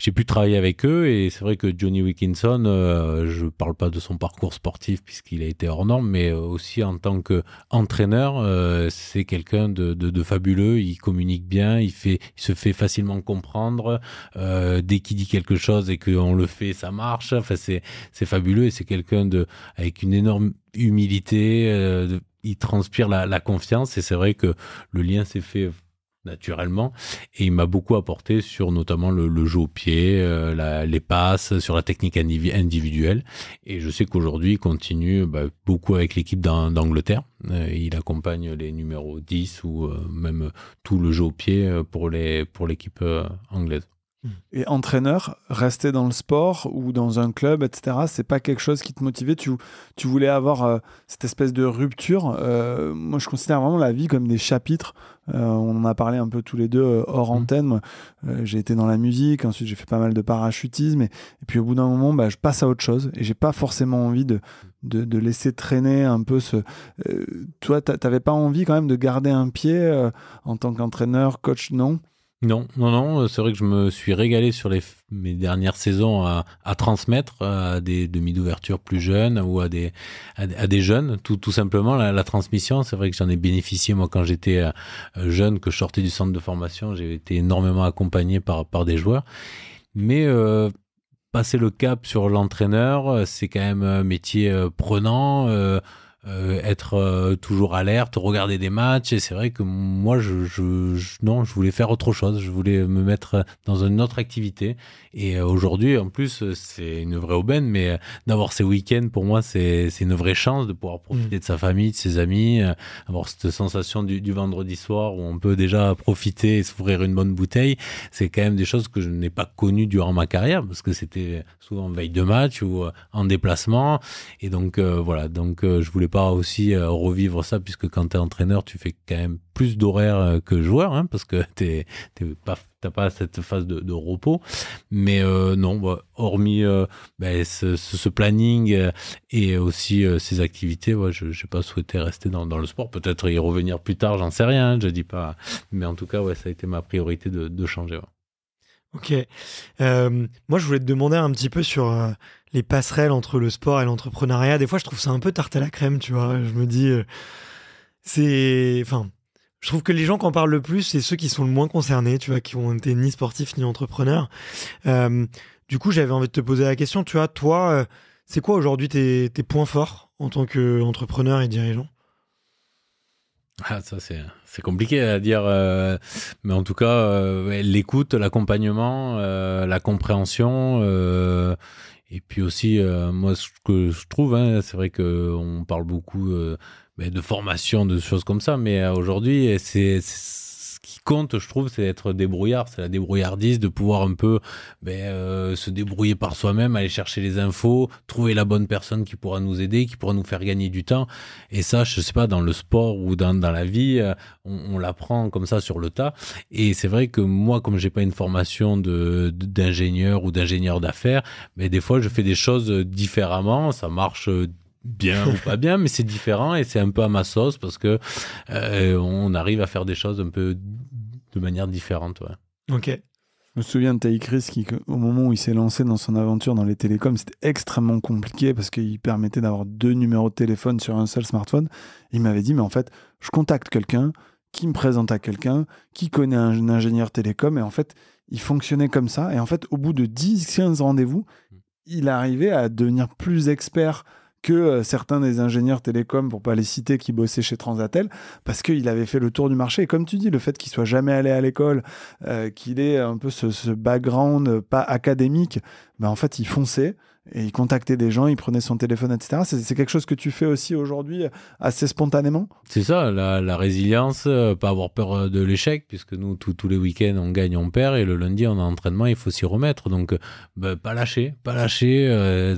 j'ai pu travailler avec eux et c'est vrai que Johnny Wickinson, euh, je ne parle pas de son parcours sportif puisqu'il a été hors norme, mais euh, aussi en tant qu'entraîneur, entraîneur, c'est quelqu'un de, fabuleux. Il communique bien, il, fait, se fait facilement comprendre. Euh, dès qu'il dit quelque chose et qu'on le fait, ça marche. Enfin, c'est fabuleux et c'est quelqu'un de avec une énorme humilité. il transpire la, la confiance et c'est vrai que le lien s'est fait naturellement. Et il m'a beaucoup apporté sur notamment le, jeu au pied, euh, les passes, sur la technique individuelle. Et je sais qu'aujourd'hui, il continue bah, beaucoup avec l'équipe d'Angleterre. Euh, il accompagne les numéros 10 ou euh, même tout le jeu au pied pour l'équipe pour anglaise. Mmh. Et entraîneur, rester dans le sport ou dans un club, etc., c'est pas quelque chose qui te motivait. Tu, voulais avoir euh, cette espèce de rupture. Euh, moi, je considère vraiment la vie comme des chapitres. Euh, on en a parlé un peu tous les deux hors mmh. antenne. j'ai été dans la musique, ensuite j'ai fait pas mal de parachutisme. Et, puis au bout d'un moment, bah, je passe à autre chose. Et j'ai pas forcément envie de, de, de, laisser traîner un peu ce. toi, t'avais pas envie quand même de garder un pied en tant qu'entraîneur, coach, non non, non, non, euh, c'est vrai que je me suis régalé sur mes dernières saisons à, transmettre euh, à des demi d'ouverture plus jeunes ou à des, des jeunes, tout, tout simplement. La, transmission, c'est vrai que j'en ai bénéficié, moi, quand j'étais euh, jeune, que je sortais du centre de formation, j'ai été énormément accompagné par, par des joueurs. Mais passer le cap sur l'entraîneur, c'est quand même un métier prenant. Euh, être euh, toujours alerte, regarder des matchs. Et c'est vrai que moi, je, je, non, je voulais faire autre chose. Je voulais me mettre dans une autre activité. Et euh, aujourd'hui, en plus, euh, c'est une vraie aubaine, mais euh, d'avoir ces week-ends, pour moi, c'est une vraie chance de pouvoir profiter mm. de sa famille, de ses amis, avoir cette sensation du, vendredi soir où on peut déjà profiter et s'ouvrir une bonne bouteille. C'est quand même des choses que je n'ai pas connues durant ma carrière, parce que c'était souvent en veille de match ou en déplacement. Et donc, voilà, donc je voulais pas aussi revivre ça, puisque quand tu es entraîneur, tu fais quand même plus d'horaires euh, que joueur, hein, parce que tu n'as pas, pas cette phase de, repos. Mais euh, non, bah, hormis euh, bah, ce, planning et aussi ces activités, ouais, je n'ai pas souhaité rester dans, dans, le sport. Peut-être y revenir plus tard, j'en sais rien, je dis pas. Mais en tout cas, ouais, ça a été ma priorité de, changer. Ok. moi, je voulais te demander un petit peu sur les passerelles entre le sport et l'entrepreneuriat. Des fois, je trouve ça un peu tarte à la crème, tu vois. Je me dis, c'est. Enfin, je trouve que les gens qui en parlent le plus, c'est ceux qui sont le moins concernés, tu vois, qui ont été ni sportifs ni entrepreneurs. Euh, du coup, j'avais envie de te poser la question, tu vois, toi, euh, c'est quoi aujourd'hui tes, points forts en tant qu'entrepreneur et dirigeant ah, ça c'est compliqué à dire, euh, mais en tout cas, l'écoute, l'accompagnement, la compréhension et puis aussi, euh, moi, ce que je trouve, hein, c'est vrai qu'on parle beaucoup euh, ben, de formation, de choses comme ça, mais euh, aujourd'hui, c'est qui compte, je trouve, c'est être débrouillard, c'est la débrouillardise, de pouvoir un peu ben, euh, se débrouiller par soi-même, aller chercher les infos, trouver la bonne personne qui pourra nous aider, qui pourra nous faire gagner du temps. Et ça, je sais pas, dans le sport ou dans, la vie, euh, on, l'apprend comme ça sur le tas. Et c'est vrai que moi, comme j'ai pas une formation de, d'ingénieur ou d'ingénieur d'affaires, mais ben, des fois, je fais des choses différemment, ça marche euh, bien ou pas bien, mais c'est différent et c'est un peu à ma sauce parce que euh, on arrive à faire des choses un peu de manière différente. Ok. Je me souviens de Taïkris qui, au moment où il s'est lancé dans son aventure dans les télécoms, c'était extrêmement compliqué parce qu'il permettait d'avoir deux numéros de téléphone sur un seul smartphone. Il m'avait dit, mais en fait, je contacte quelqu'un qui me présente à quelqu'un qui connaît un, ingénieur télécom et en fait, il fonctionnait comme ça. Et en fait, au bout de 10-15 rendez-vous, il arrivait à devenir plus expert que euh, certains des ingénieurs télécoms, pour pas les citer, qui bossaient chez Transatel, parce qu'il avait fait le tour du marché. Et comme tu dis, le fait qu'il soit jamais allé à l'école, euh, qu'il ait un peu ce, background euh, pas académique, ben, en fait, il fonçait et il contactait des gens, il prenait son téléphone, etc. C'est quelque chose que tu fais aussi aujourd'hui euh, assez spontanément C'est ça, la, résilience, euh, pas avoir peur euh, de l'échec, puisque nous, tous les week-ends, on gagne, on perd, et le lundi, on a entraînement, il faut s'y remettre. Donc, bah, pas lâcher, pas lâcher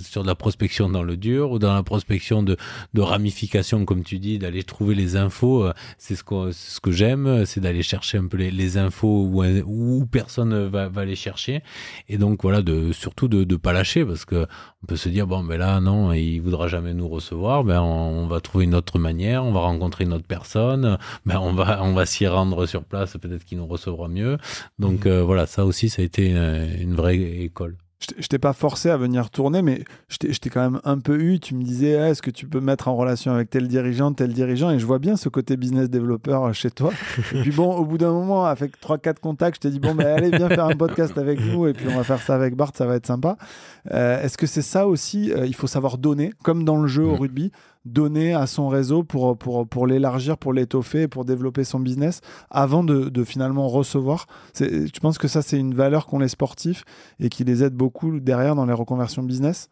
sur de la prospection dans le dur ou dans la prospection de, de ramification, comme tu dis, d'aller trouver les infos. c'est ce, ce que j'aime, c'est d'aller chercher un peu les, infos où, où personne va, va, les chercher. Et donc, voilà, de, surtout de ne pas lâcher, parce que on peut se dire bon mais là non il voudra jamais nous recevoir ben on, va trouver une autre manière on va rencontrer une autre personne ben on va on va s'y rendre sur place peut-être qu'il nous recevra mieux donc mmh. euh, voilà ça aussi ça a été euh, une vraie école je t'ai pas forcé à venir tourner, mais je t'ai quand même un peu eu. Tu me disais, ah, est-ce que tu peux mettre en relation avec tel dirigeant, tel dirigeant Et je vois bien ce côté business développeur chez toi. et puis bon, au bout d'un moment, avec 3-4 contacts, je t'ai dit, bon, allez, viens faire un podcast avec nous et puis on va faire ça avec Bart, ça va être sympa. Euh, est-ce que c'est ça aussi euh, Il faut savoir donner, comme dans le jeu au mm. rugby donner à son réseau pour, pour, l'élargir, pour l'étoffer, pour développer son business avant de, finalement recevoir. Je pense que ça, c'est une valeur qu'ont les sportifs et qui les aide beaucoup derrière dans les reconversions business.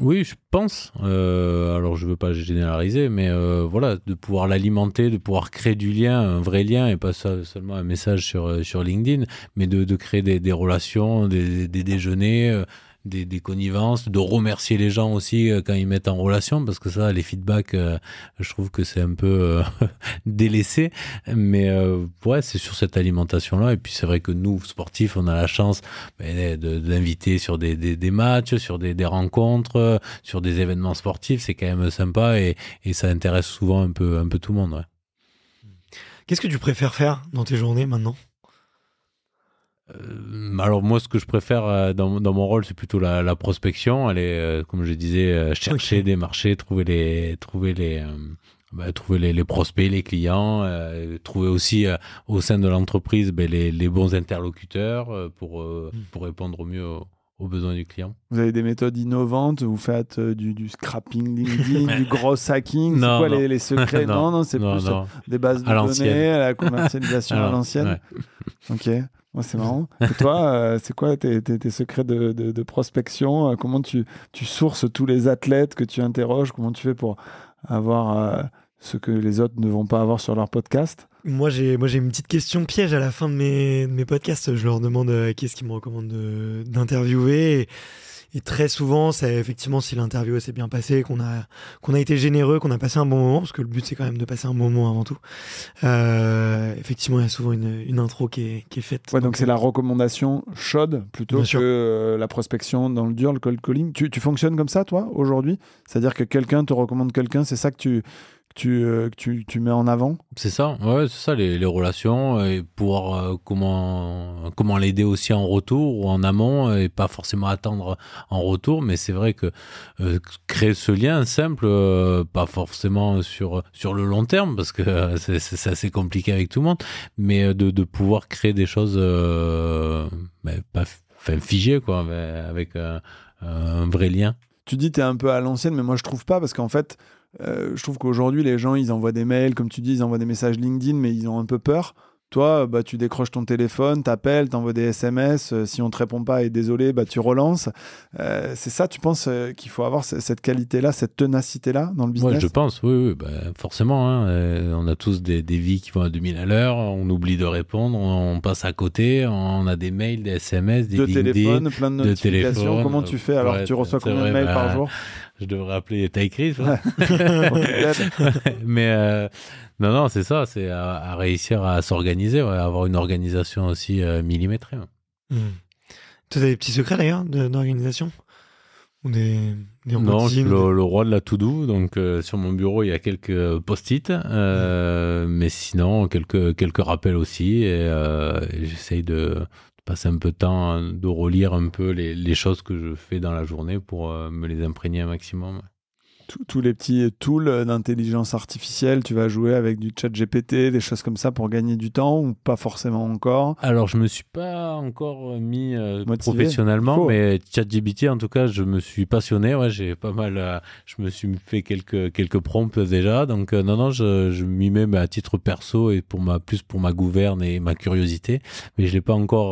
Oui, je pense. Euh, alors, je ne veux pas généraliser, mais euh, voilà, de pouvoir l'alimenter, de pouvoir créer du lien, un vrai lien, et pas seulement un message sur, euh, LinkedIn, mais de, créer des, des relations, des, déjeuners des, des, connivences, de remercier les gens aussi euh, quand ils mettent en relation, parce que ça, les feedbacks, euh, je trouve que c'est un peu euh, délaissé. Mais ouais, c'est sur cette alimentation-là. Et puis c'est vrai que nous, sportifs, on a la chance d'inviter ben, de, d'inviter sur des, des, des, matchs, sur des, des, rencontres, sur des événements sportifs. C'est quand même sympa et, et, ça intéresse souvent un peu, un peu tout le monde. Qu'est-ce que tu préfères faire dans tes journées maintenant euh, alors moi, ce que je préfère euh, dans, mon rôle, c'est plutôt la, prospection. Aller, est, euh, comme je disais, chercher des marchés, trouver les, trouver les, bah, trouver les, prospects, les clients, trouver aussi au sein de l'entreprise ben, les, bons interlocuteurs pour hmm. pour répondre au mieux. Aux, besoins du client. Vous avez des méthodes innovantes, vous faites du, scrapping LinkedIn, du gros hacking, c'est quoi Les, secrets non, non, c'est plus des bases de données, à la commercialisation à l'ancienne. Ok c'est marrant. Et toi, euh, c'est quoi tes, secrets de, prospection euh, Comment tu, sources tous les athlètes que tu interroges Comment tu fais pour avoir euh, ce que les autres ne vont pas avoir sur leur podcast moi j'ai, moi, j'ai une petite question piège à la fin de mes, podcasts. Je leur demande quest qui ce qu'ils me recommandent d'interviewer. Et très souvent, c'est effectivement si l'interview s'est bien passée, qu'on a, a été généreux, qu'on a passé un bon moment, parce que le but c'est quand même de passer un bon moment avant tout. Euh, effectivement, il y a souvent une, intro qui est, faite. Ouais, donc c'est euh, la recommandation chaude plutôt que euh, la prospection dans le dur, le cold calling. Tu, tu fonctionnes comme ça, toi, aujourd'hui C'est-à-dire que quelqu'un te recommande quelqu'un, c'est ça que tu que tu, euh, tu, tu, mets en avant C'est ça, ouais, c'est ça, les, relations et pouvoir euh, comment, comment l'aider aussi en retour ou en amont et pas forcément attendre en retour. Mais c'est vrai que euh, créer ce lien simple, pas forcément sur, sur le long terme parce que c'est assez compliqué avec tout le monde, mais de, de pouvoir créer des choses mais pas figées quoi, avec un vrai lien. Tu dis tu es un peu à l'ancienne, mais moi je trouve pas parce qu'en fait, euh, je trouve qu'aujourd'hui, les gens, ils envoient des mails, comme tu dis, ils envoient des messages LinkedIn, mais ils ont un peu peur toi, bah, tu décroches ton téléphone, t'appelles, t'envoies des SMS. Euh, si on te répond pas et désolé, bah, tu relances. Euh, c'est ça, tu penses euh, qu'il faut avoir cette qualité-là, cette tenacité là dans le business Moi, je pense, oui, bah, forcément. Hein, on a tous des, des, vies qui vont à 2000 à l'heure, on oublie de répondre, on, passe à côté, on a des mails, des SMS, des de téléphones, plein de notifications. Comment tu fais Alors, tu reçois combien de mails par bah, jour Je devrais appeler Taïkris. Ouais. Mais non, non, c'est ça, c'est à, réussir à s'organiser, à avoir une organisation aussi euh, millimétrée. Hmm. Tu as des petits secrets d'ailleurs d'organisation Ou des, des Non, je suis le, roi de la to-do, donc euh, sur mon bureau, il y a quelques post-it, euh, hmm. mais sinon, quelques, quelques rappels aussi, et, j'essaye de, passer un peu de temps hein, de relire un peu les, les, choses que je fais dans la journée pour me les imprégner un maximum tous les petits tools d'intelligence artificielle, tu vas jouer avec du chat GPT, des choses comme ça pour gagner du temps ou pas forcément encore Alors, je me suis pas encore euh, mis euh, professionnellement, mais chat GPT, en tout cas, je me suis passionné. Ouais, j'ai pas mal, euh, je me suis fait quelques, quelques prompts déjà. Donc, non, non, je, je m'y mets à titre perso et pour ma, plus pour ma gouverne et ma curiosité, mais je l'ai pas encore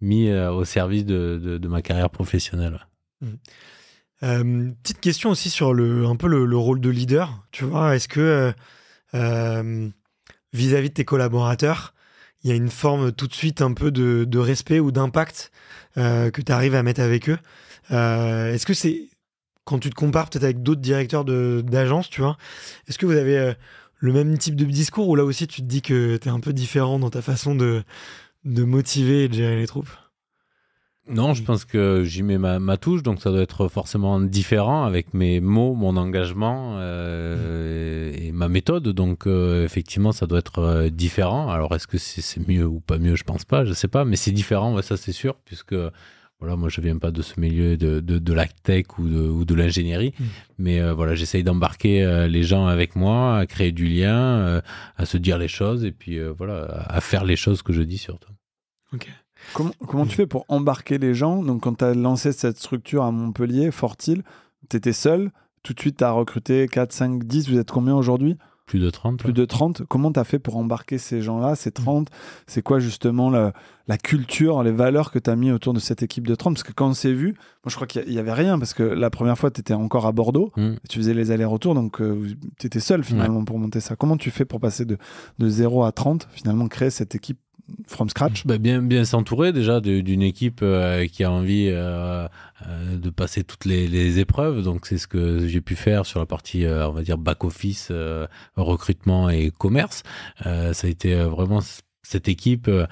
mis au service de, ma carrière professionnelle. Mmh. Euh, petite question aussi sur le, un peu le, rôle de leader. Tu vois, est-ce que euh, euh, vis-à-vis de tes collaborateurs, il y a une forme tout de suite un peu de, respect ou d'impact que tu arrives à mettre avec eux Est-ce que c'est quand tu te compares peut-être avec d'autres directeurs d'agence, tu vois, est-ce que vous avez le même type de discours ou là aussi tu te dis que tu es un peu différent dans ta façon de, de motiver et de gérer les troupes non, je pense que j'y mets ma, touche, donc ça doit être forcément différent avec mes mots, mon engagement euh, et, ma méthode. Donc euh, effectivement, ça doit être euh, différent. Alors est-ce que c'est mieux ou pas mieux Je pense pas, je sais pas, mais c'est différent, ça c'est sûr, puisque voilà, moi je viens pas de ce milieu de, de, la tech ou de, de l'ingénierie, mm. mais voilà, j'essaye d'embarquer les gens avec moi, à créer du lien, à se dire les choses et puis voilà, à faire les choses que je dis surtout. Ok. Comment, tu fais pour embarquer les gens Donc, quand tu as lancé cette structure à Montpellier, Fortil, tu étais seul. Tout de suite, tu as recruté 4, 5, 10. Vous êtes combien aujourd'hui plus de 30. Plus de 30. Comment tu as fait pour embarquer ces gens-là, ces 30 C'est quoi justement la, culture, les valeurs que tu as mis autour de cette équipe de 30 Parce que quand on s'est vu, moi je crois qu'il n'y avait rien parce que la première fois, tu étais encore à Bordeaux, mm. tu faisais les allers-retours, donc euh, tu étais seul finalement pour monter ça. Comment tu fais pour passer de, de 0 à 30, finalement créer cette équipe from scratch bah, Bien, bien s'entourer déjà d'une équipe euh, qui a envie euh, euh, de passer toutes les, épreuves. Donc c'est ce que j'ai pu faire sur la partie, on va dire, back-office, recrutement et commerce. ça a été vraiment cette équipe euh,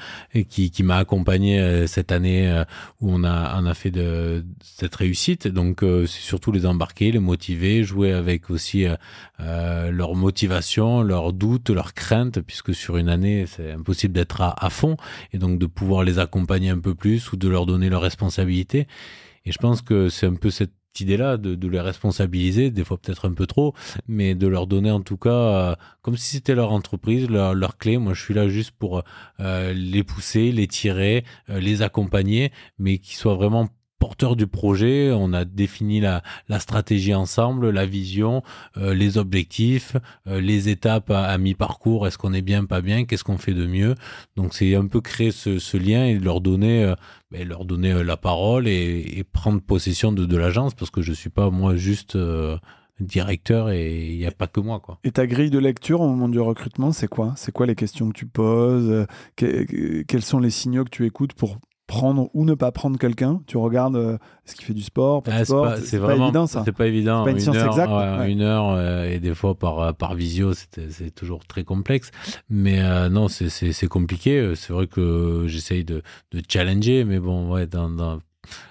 qui, qui m'a accompagné euh, cette année euh, où on a, on a fait de, cette réussite. Donc, c'est surtout les embarquer, les motiver, jouer avec aussi leur motivation, leurs doutes, leurs craintes, puisque sur une année, c'est impossible d'être à, à fond et donc de pouvoir les accompagner un peu plus ou de leur donner leurs responsabilités. Et je pense que c'est un peu cette idée-là de, les responsabiliser, des fois peut-être un peu trop, mais de leur donner en tout cas, euh, comme si c'était leur entreprise, leur, leur, clé. Moi, je suis là juste pour euh, les pousser, les tirer, euh, les accompagner, mais qu'ils soient vraiment porteur du projet, on a défini la, la stratégie ensemble, la vision, euh, les objectifs, euh, les étapes à, mi-parcours, est-ce qu'on est bien, pas bien, qu'est-ce qu'on fait de mieux. Donc c'est un peu créer ce, ce lien et leur donner, euh, ben, leur donner la parole et, prendre possession de, de l'agence parce que je suis pas moi juste directeur et il n'y a pas que moi. Quoi. Et ta grille de lecture au moment du recrutement, c'est quoi C'est quoi les questions que tu poses Quels sont les signaux que tu écoutes pour, prendre ou ne pas prendre quelqu'un. Tu regardes euh, ce qui fait du sport, pas ah, sport. C'est pas, évident ça. C'est pas évident. une, heure, exacte, une, heure, et des fois par euh, par visio, c'est toujours très complexe. Mais euh, non, c'est compliqué. C'est vrai que j'essaye de, de, challenger, mais bon, ouais, dans, dans,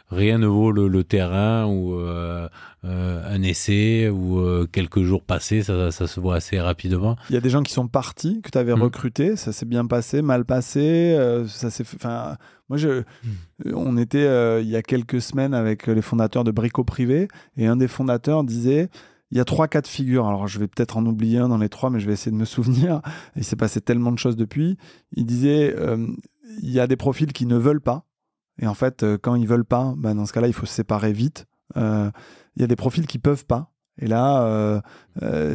rien ne vaut le, terrain ou euh, euh, un essai ou euh, quelques jours passés, ça, se voit assez rapidement. Il y a des gens qui sont partis, que tu avais mm. recrutés, ça s'est bien passé, mal passé, ça s'est... Enfin, moi, je, mm. on était il y a quelques semaines avec les fondateurs de Brico Privé et un des fondateurs disait... Il y a trois cas de figure. Alors, je vais peut-être en oublier un dans les trois, mais je vais essayer de me souvenir. Il s'est passé tellement de choses depuis. Il disait, il y a des profils qui ne veulent pas, et en fait, euh, quand ils veulent pas, bah, dans ce cas-là, il faut se séparer vite. Euh, il y a des profils qui peuvent pas. Et là, euh,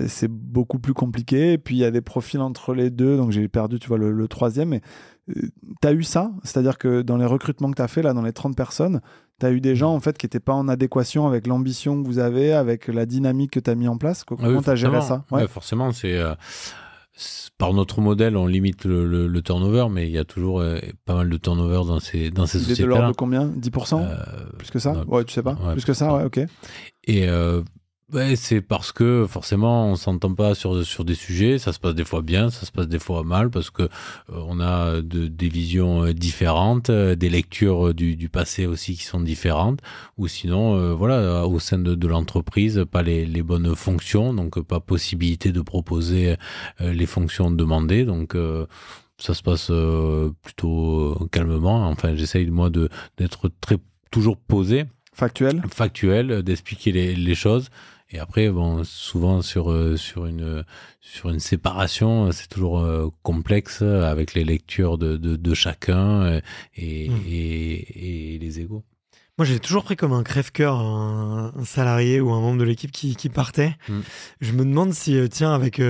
c'est beaucoup plus compliqué. Et puis, il y a des profils entre les deux. Donc, j'ai perdu, tu vois, le, troisième. Mais tu as eu ça C'est-à-dire que dans les recrutements que tu as fait, là, dans les 30 personnes, tu as eu des gens, en fait, qui n'étaient pas en adéquation avec l'ambition que vous avez, avec la dynamique que tu as mis en place. Comment ah tu as géré ça ouais. Forcément, c'est par notre modèle, on limite le, turnover, mais il y a toujours euh, pas mal de turnover dans ces, dans ces sociétés. -là. De l'ordre de combien 10% euh, Plus que ça Ouais, tu sais pas plus, que ça, ouais, ok. Et euh, Ouais, ben, c'est parce que forcément, on s'entend pas sur, sur des sujets. Ça se passe des fois bien, ça se passe des fois mal, parce que euh, on a euh, de, des visions euh, différentes, des lectures du, du, passé aussi qui sont différentes. Ou sinon, voilà, au sein de, de l'entreprise, pas les, les, bonnes fonctions, donc pas possibilité de proposer les fonctions demandées. Donc ça se passe plutôt calmement. Enfin, j'essaye moi de d'être très toujours posé. Factuel Factuel, d'expliquer les, les, choses. Et après, bon, souvent sur, euh, sur, une, sur une séparation, euh, c'est toujours euh, complexe avec les lectures de, de, chacun mmh. et, les égaux. Moi, j'ai toujours pris comme un crève-cœur un, salarié ou un membre de l'équipe qui, qui, partait. Mmh. Je me demande si, tiens, avec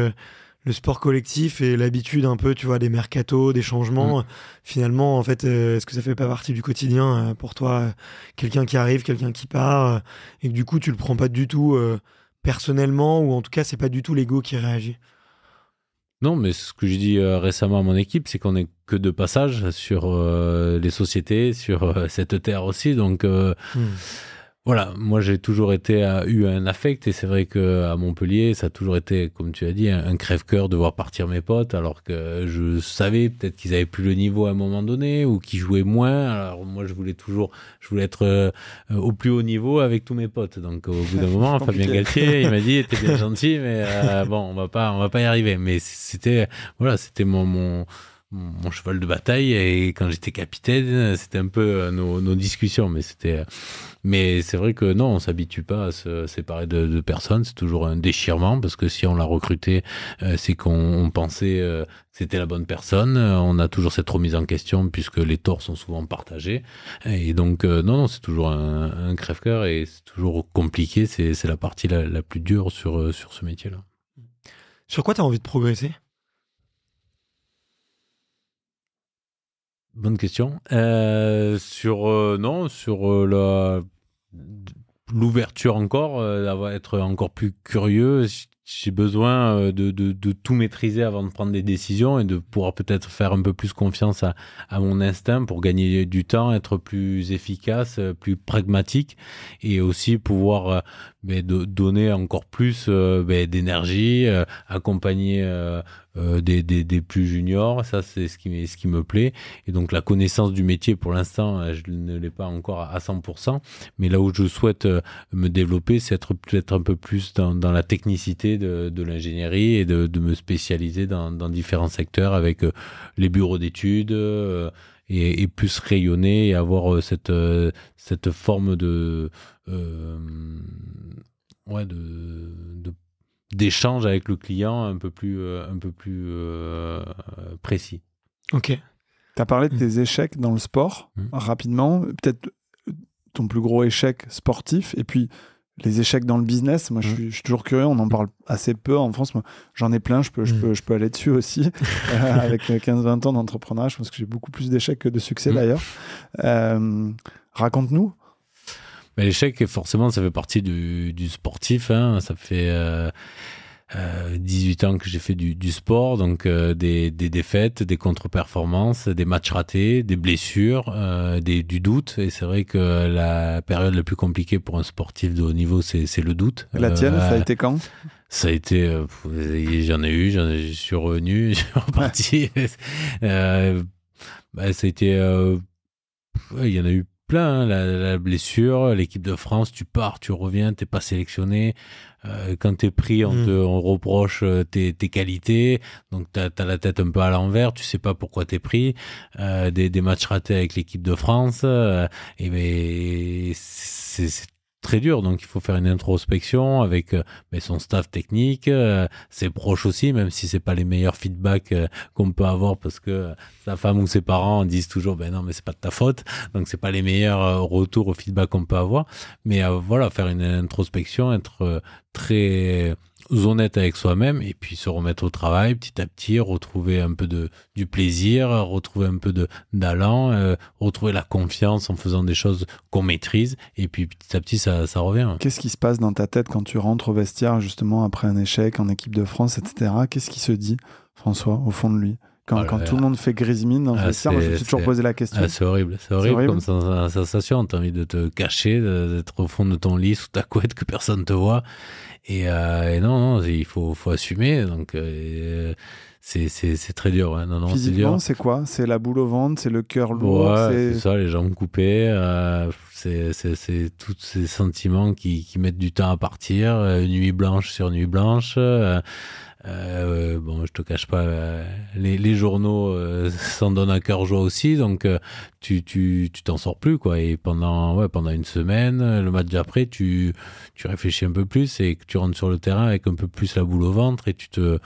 le sport collectif et l'habitude un peu, tu vois, des mercatos, des changements. Mm. Finalement, en fait, euh, est-ce que ça fait pas partie du quotidien euh, pour toi euh, Quelqu'un qui arrive, quelqu'un qui part, et du coup, tu le prends pas du tout personnellement, ou en tout cas, c'est pas du tout l'ego qui réagit non, mais ce que j'ai dit récemment à mon équipe, c'est qu'on est que de passage sur les sociétés, sur cette terre aussi. Donc, mm. Voilà, moi j'ai toujours été euh, eu un affect et c'est vrai que euh, à Montpellier, ça a toujours été, comme tu as dit, un, crève-cœur de voir partir mes potes, alors que je savais peut-être qu'ils avaient plus le niveau à un moment donné ou qu'ils jouaient moins. Alors moi, je voulais toujours, je voulais être euh, au plus haut niveau avec tous mes potes. Donc au bout d'un moment, Fabien Galtier, il m'a dit, t'es bien gentil, mais bon, on va pas, on va pas y arriver. Mais c'était, voilà, c'était mon, mon mon cheval de bataille et quand j'étais capitaine, c'était un peu euh, nos, discussions, mais c'était. Euh, mais c'est vrai que non, on s'habitue pas à se séparer de, personnes. C'est toujours un déchirement parce que si on l'a recruté, euh, c'est qu'on pensait c'était la bonne personne. On a toujours cette remise en question puisque les torts sont souvent partagés. Et donc non, c'est toujours un, crève-cœur et c'est toujours compliqué. C'est la partie la, la, plus dure sur sur ce métier-là. Sur quoi tu as envie de progresser Bonne question. Euh, sur euh, non, sur euh, l'ouverture encore, d'avoir être encore plus curieux. J'ai besoin de, de, de, tout maîtriser avant de prendre des décisions et de pouvoir peut-être faire un peu plus confiance à, à, mon instinct pour gagner du temps, être plus efficace, plus pragmatique et aussi pouvoir mais de donner encore plus euh, ben, d'énergie, euh, accompagner euh, des, plus juniors, ça c'est ce qui, ce qui me plaît. Et donc la connaissance du métier, pour l'instant, je ne l'ai pas encore à 100%, mais là où je souhaite me développer, c'est être peut-être un peu plus dans, la technicité de, l'ingénierie et de, me spécialiser dans, dans différents secteurs avec les bureaux d'études et, plus rayonner et avoir euh, cette, euh, cette forme de, euh, ouais, de, d'échange avec le client un peu plus, un peu plus précis. Ok. Tu as parlé de mm. tes échecs dans le sport, mm. rapidement. Peut-être ton plus gros échec sportif, et puis les échecs dans le business. Moi, mm. je, suis, toujours curieux. On en parle assez peu en France. moi J'en ai plein. Je peux, je, mm. je peux aller dessus aussi. Euh, avec 15-20 euh, ans d'entrepreneuriat, je pense que j'ai beaucoup plus d'échecs que de succès mm. d'ailleurs. Euh, raconte-nous. L'échec, forcément, ça fait partie du, sportif. Hein, ça fait. 18 euh, ans que j'ai fait du, du sport, donc euh, des, des, défaites, des contre-performances, des matchs ratés, des blessures, euh, des, du doute. Et c'est vrai que la période la plus compliquée pour un sportif de haut niveau, c'est le doute. La tienne, ça a été quand ça a été, j'en ai eu, je suis revenu, je suis reparti. Bah, ça a été, il y en a eu Hein, la, blessure, l'équipe de France, tu pars, tu reviens, t'es pas sélectionné. quand euh, quand t'es pris, on, hmm. te, on reproche euh, tes, tes qualités, donc t'as as la tête un peu à l'envers, tu sais pas pourquoi t'es pris. Euh, des, des matchs ratés avec l'équipe de France, et mais ben, c'est très dur. Donc, il faut faire une introspection avec euh, ben, son staff technique, euh, ses proches aussi, même si c'est pas les meilleurs feedbacks euh, qu'on peut avoir parce que sa femme ou ses parents disent toujours, ben non, mais c'est pas de ta faute. Donc, c'est pas les meilleurs retours au feedback qu'on peut avoir. Mais voilà, faire une introspection, être très honnête avec soi-même et puis se remettre au travail petit à petit, retrouver un peu de du plaisir, retrouver un peu de d'allant, euh, retrouver la confiance en faisant des choses qu'on maîtrise et puis petit à petit ça revient. Qu'est-ce qui se passe dans ta tête quand tu rentres au vestiaire justement après un échec en équipe de France, etc. Qu'est-ce qui se dit, François, au fond de lui quand, tout le monde fait gris mine, dans le ah, vestiaire, moi, je me suis toujours posé la question. Ah, c'est horrible, c'est horrible, comme sensation. T'as envie de te cacher, d'être au fond de ton lit, sous ta couette, que personne te voit. Et, euh, non, non, il faut, faut assumer. Donc, euh, c'est très hein. dur. Physiquement, c'est quoi C'est la boule au ventre, c'est le cœur lourd ouais, c'est ça, les jambes coupées, euh, c'est tous ces sentiments qui, qui, mettent du temps à partir, nuit blanche sur nuit blanche, euh, bon, je te cache pas, euh, les, journaux euh, s'en donnent à cœur joie aussi, donc tu tu t'en sors plus quoi. Et pendant pendant une semaine, le match d'après, tu tu réfléchis un peu plus et que tu rentres sur le terrain avec un peu plus la boule au ventre et tu te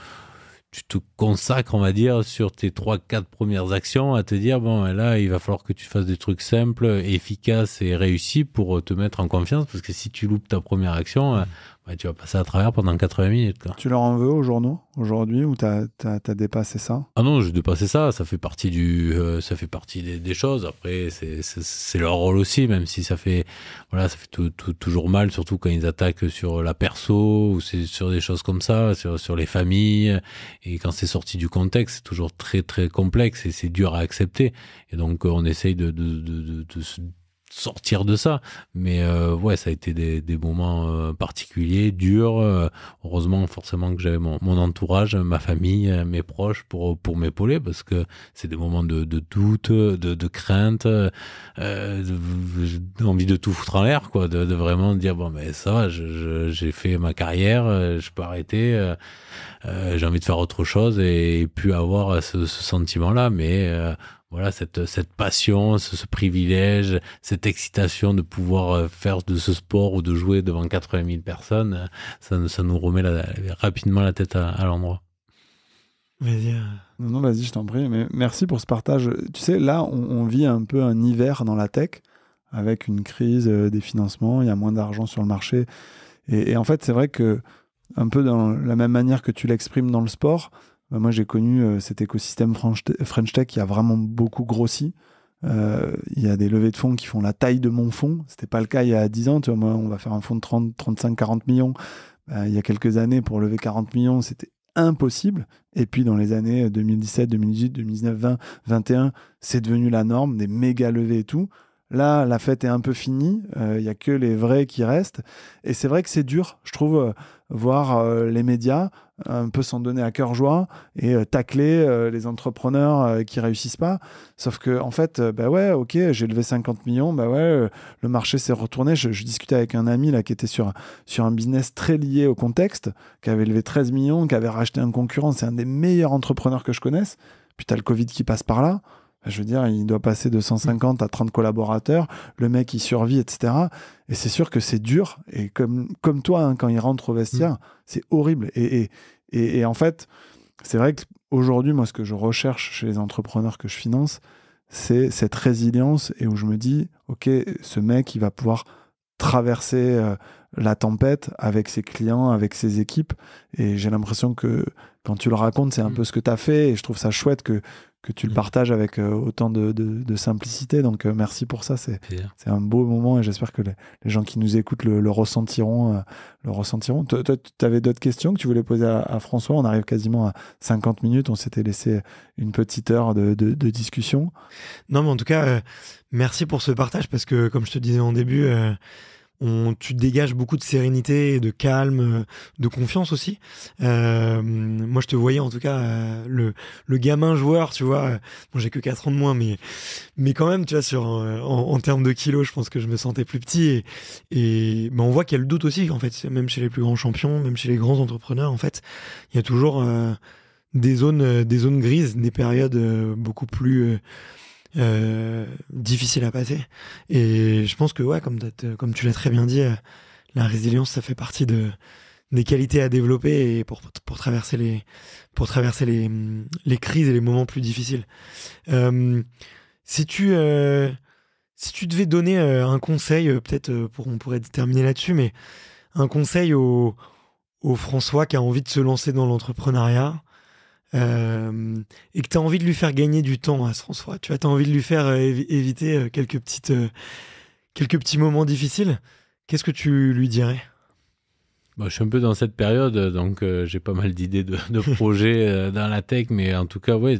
tu te consacres, on va dire, sur tes trois, quatre premières actions à te dire, bon, ben là, il va falloir que tu fasses des trucs simples, efficaces et réussis pour te mettre en confiance, parce que si tu loupes ta première action, mmh tu vas passer à travers pendant 80 minutes. Tu leur en veux aux journaux aujourd'hui ou t'as as, dépassé ça Ah non, j'ai dépassé ça. Ça fait partie, du, euh, ça fait partie des, choses. Après, c'est leur rôle aussi, même si ça fait, voilà, ça fait toujours mal, surtout quand ils attaquent sur la perso ou sur des choses comme ça, sur, les familles. Et quand c'est sorti du contexte, c'est toujours très très complexe et c'est dur à accepter. Et donc, euh, on essaye de, de, de, de, de sortir de ça. Mais euh, ouais, ça a été des, moments euh, particuliers, durs. Euh, heureusement, forcément, que j'avais mon, entourage, ma famille, mes proches pour, pour m'épauler parce que c'est des moments de, doute, de, crainte, d'envie de, tout foutre en l'air, quoi, de, vraiment dire bon, mais ça j'ai fait ma carrière, je peux arrêter, j'ai envie de faire autre chose et, puis avoir ce, ce sentiment-là. Mais voilà cette, cette passion, ce, privilège, cette excitation de pouvoir euh, faire de ce sport ou de jouer devant 80 000 personnes, euh, ça, nous remet rapidement la tête à, l'endroit. Vas-y. Euh, non, vas-y, je t'en prie. Mais merci pour ce partage. Tu sais, là, on, vit un peu un hiver dans la tech, avec une crise des financements, il y a moins d'argent sur le marché. Et, et en fait, c'est vrai que, un peu dans la même manière que tu l'exprimes dans le sport, bah, moi, j'ai connu euh, cet écosystème French Tech qui a vraiment beaucoup grossi. Euh, il y a des levées de fonds qui font la taille de mon fonds. n'était pas le cas il y a 10 ans. moi, on va faire un fonds de 30, 35, 40 millions. Bah, il y a quelques années, pour lever 40 millions, c'était impossible. Et puis dans les années 2017, 2018, 2019, 20, 21, c'est devenu la norme, des méga levées et tout. Là, la fête est un peu finie. Il euh, n'y y a que les vrais qui restent. Et c'est vrai que c'est dur, je trouve, euh, voir euh, les médias un peu s'en donner à cœur joie et tacler les entrepreneurs qui réussissent pas. Sauf que, en fait, bah ouais, ok, j'ai levé 50 millions. Bah ouais, le marché s'est retourné. Je, discutais avec un ami là qui était sur, sur un business très lié au contexte, qui avait levé 13 millions, qui avait racheté un concurrent. C'est un des meilleurs entrepreneurs que je connaisse. Puis t'as le Covid qui passe par là. Je veux dire, il doit passer de 150 à 30 collaborateurs. Le mec, il survit, etc. Et c'est sûr que c'est dur. Et comme, comme toi, hein, quand il rentre au vestiaire, mm. c'est horrible. Et, en fait, c'est vrai qu'aujourd'hui, moi, ce que je recherche chez les entrepreneurs que je finance, c'est cette résilience et où je me dis, OK, ce mec, il va pouvoir traverser euh, la tempête avec ses clients, avec ses équipes. Et j'ai l'impression que quand tu le racontes, c'est un mm. peu ce que tu as fait. Et je trouve ça chouette que, que tu le partages avec euh, autant de, simplicité. Donc euh, merci pour ça, c'est un beau moment et j'espère que les, gens qui nous écoutent le, ressentiront. le ressentiront. Euh, toi, tu avais d'autres questions que tu voulais poser à, François. On arrive quasiment à 50 minutes, on s'était laissé une petite heure de, discussion. Non, mais en tout cas, merci pour ce partage parce que comme je te disais en début tu dégages beaucoup de sérénité, de calme, euh, de confiance aussi. Euh, moi, je te voyais en tout cas euh, le, le, gamin joueur, tu vois. Bon, j'ai que 4 ans de moins, mais, mais quand même, tu vois, sur, en, termes de kilos, je pense que je me sentais plus petit. Et, et ben, on voit qu'il y a le doute aussi, en fait, même chez les plus grands champions, même chez les grands entrepreneurs, en fait, il y a toujours des, zones, des zones grises, des périodes beaucoup plus euh, difficile à passer. Et je pense que, ouais, comme, tu l'as très bien dit, euh, la résilience, ça fait partie des qualités à développer pour, traverser, les, pour traverser mm, les, crises et les moments plus difficiles. Euh, si, tu, si tu devais donner un conseil, peut-être pour, on pourrait terminer là-dessus, mais un conseil au, au François qui a envie de se lancer dans l'entrepreneuriat, euh, et que tu as envie de lui faire gagner du temps à François. Tu as envie de lui faire euh, éviter euh, quelques, petites, quelques petits moments difficiles. Qu'est-ce que tu lui dirais bah, je suis un peu dans cette période, donc j'ai pas mal d'idées de, projets dans la tech, mais en tout cas, ouais,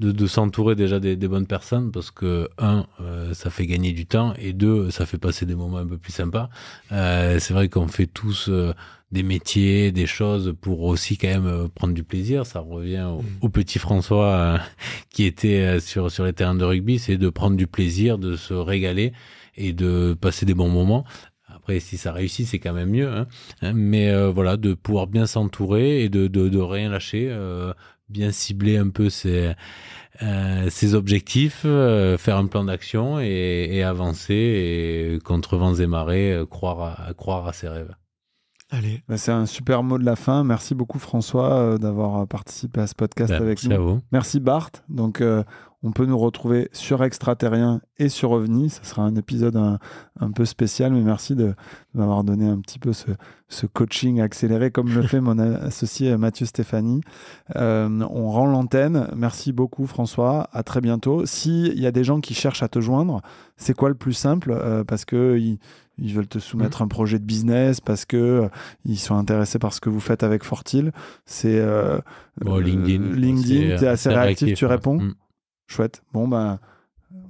de, s'entourer déjà des, bonnes personnes parce que un euh, ça fait gagner du temps et deux ça fait passer des moments un peu plus sympas euh, c'est vrai qu'on fait tous euh, des métiers des choses pour aussi quand même prendre du plaisir ça revient au, mm. petit François qui était sur sur les terrains de rugby c'est de prendre du plaisir de se régaler et de passer des bons moments après, si ça réussit, c'est quand même mieux. Hein. Mais voilà, de pouvoir bien s'entourer et de, rien lâcher bien cibler un peu ses, euh, objectifs, euh, faire un plan d'action et, avancer et contre vents et marées, euh, croire, à, croire à ses rêves. Allez. Bah, c'est un super mot de la fin. Merci beaucoup François d'avoir participé à ce podcast bah, avec nous. Merci Bart. Donc on peut nous retrouver sur Extraterrien et sur OVNI. Ce sera un épisode un, peu spécial, mais merci de, m'avoir donné un petit peu ce, coaching accéléré comme le fait mon associé Mathieu Stéphanie. Euh, on rend l'antenne. Merci beaucoup François. À très bientôt. S'il y a des gens qui cherchent à te joindre, c'est quoi le plus simple euh, Parce que ils, veulent te soumettre mmh. un projet de business parce que euh, ils sont intéressés par ce que vous faites avec Fortil. C'est LinkedIn. LinkedIn, tu es assez réactif, tu réponds. Mmh. Chouette. Bon, ben,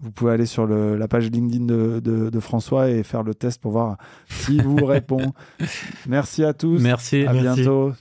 vous pouvez aller sur la page LinkedIn de, François et faire le test pour voir qui vous répond. Merci à tous. Merci. À bientôt.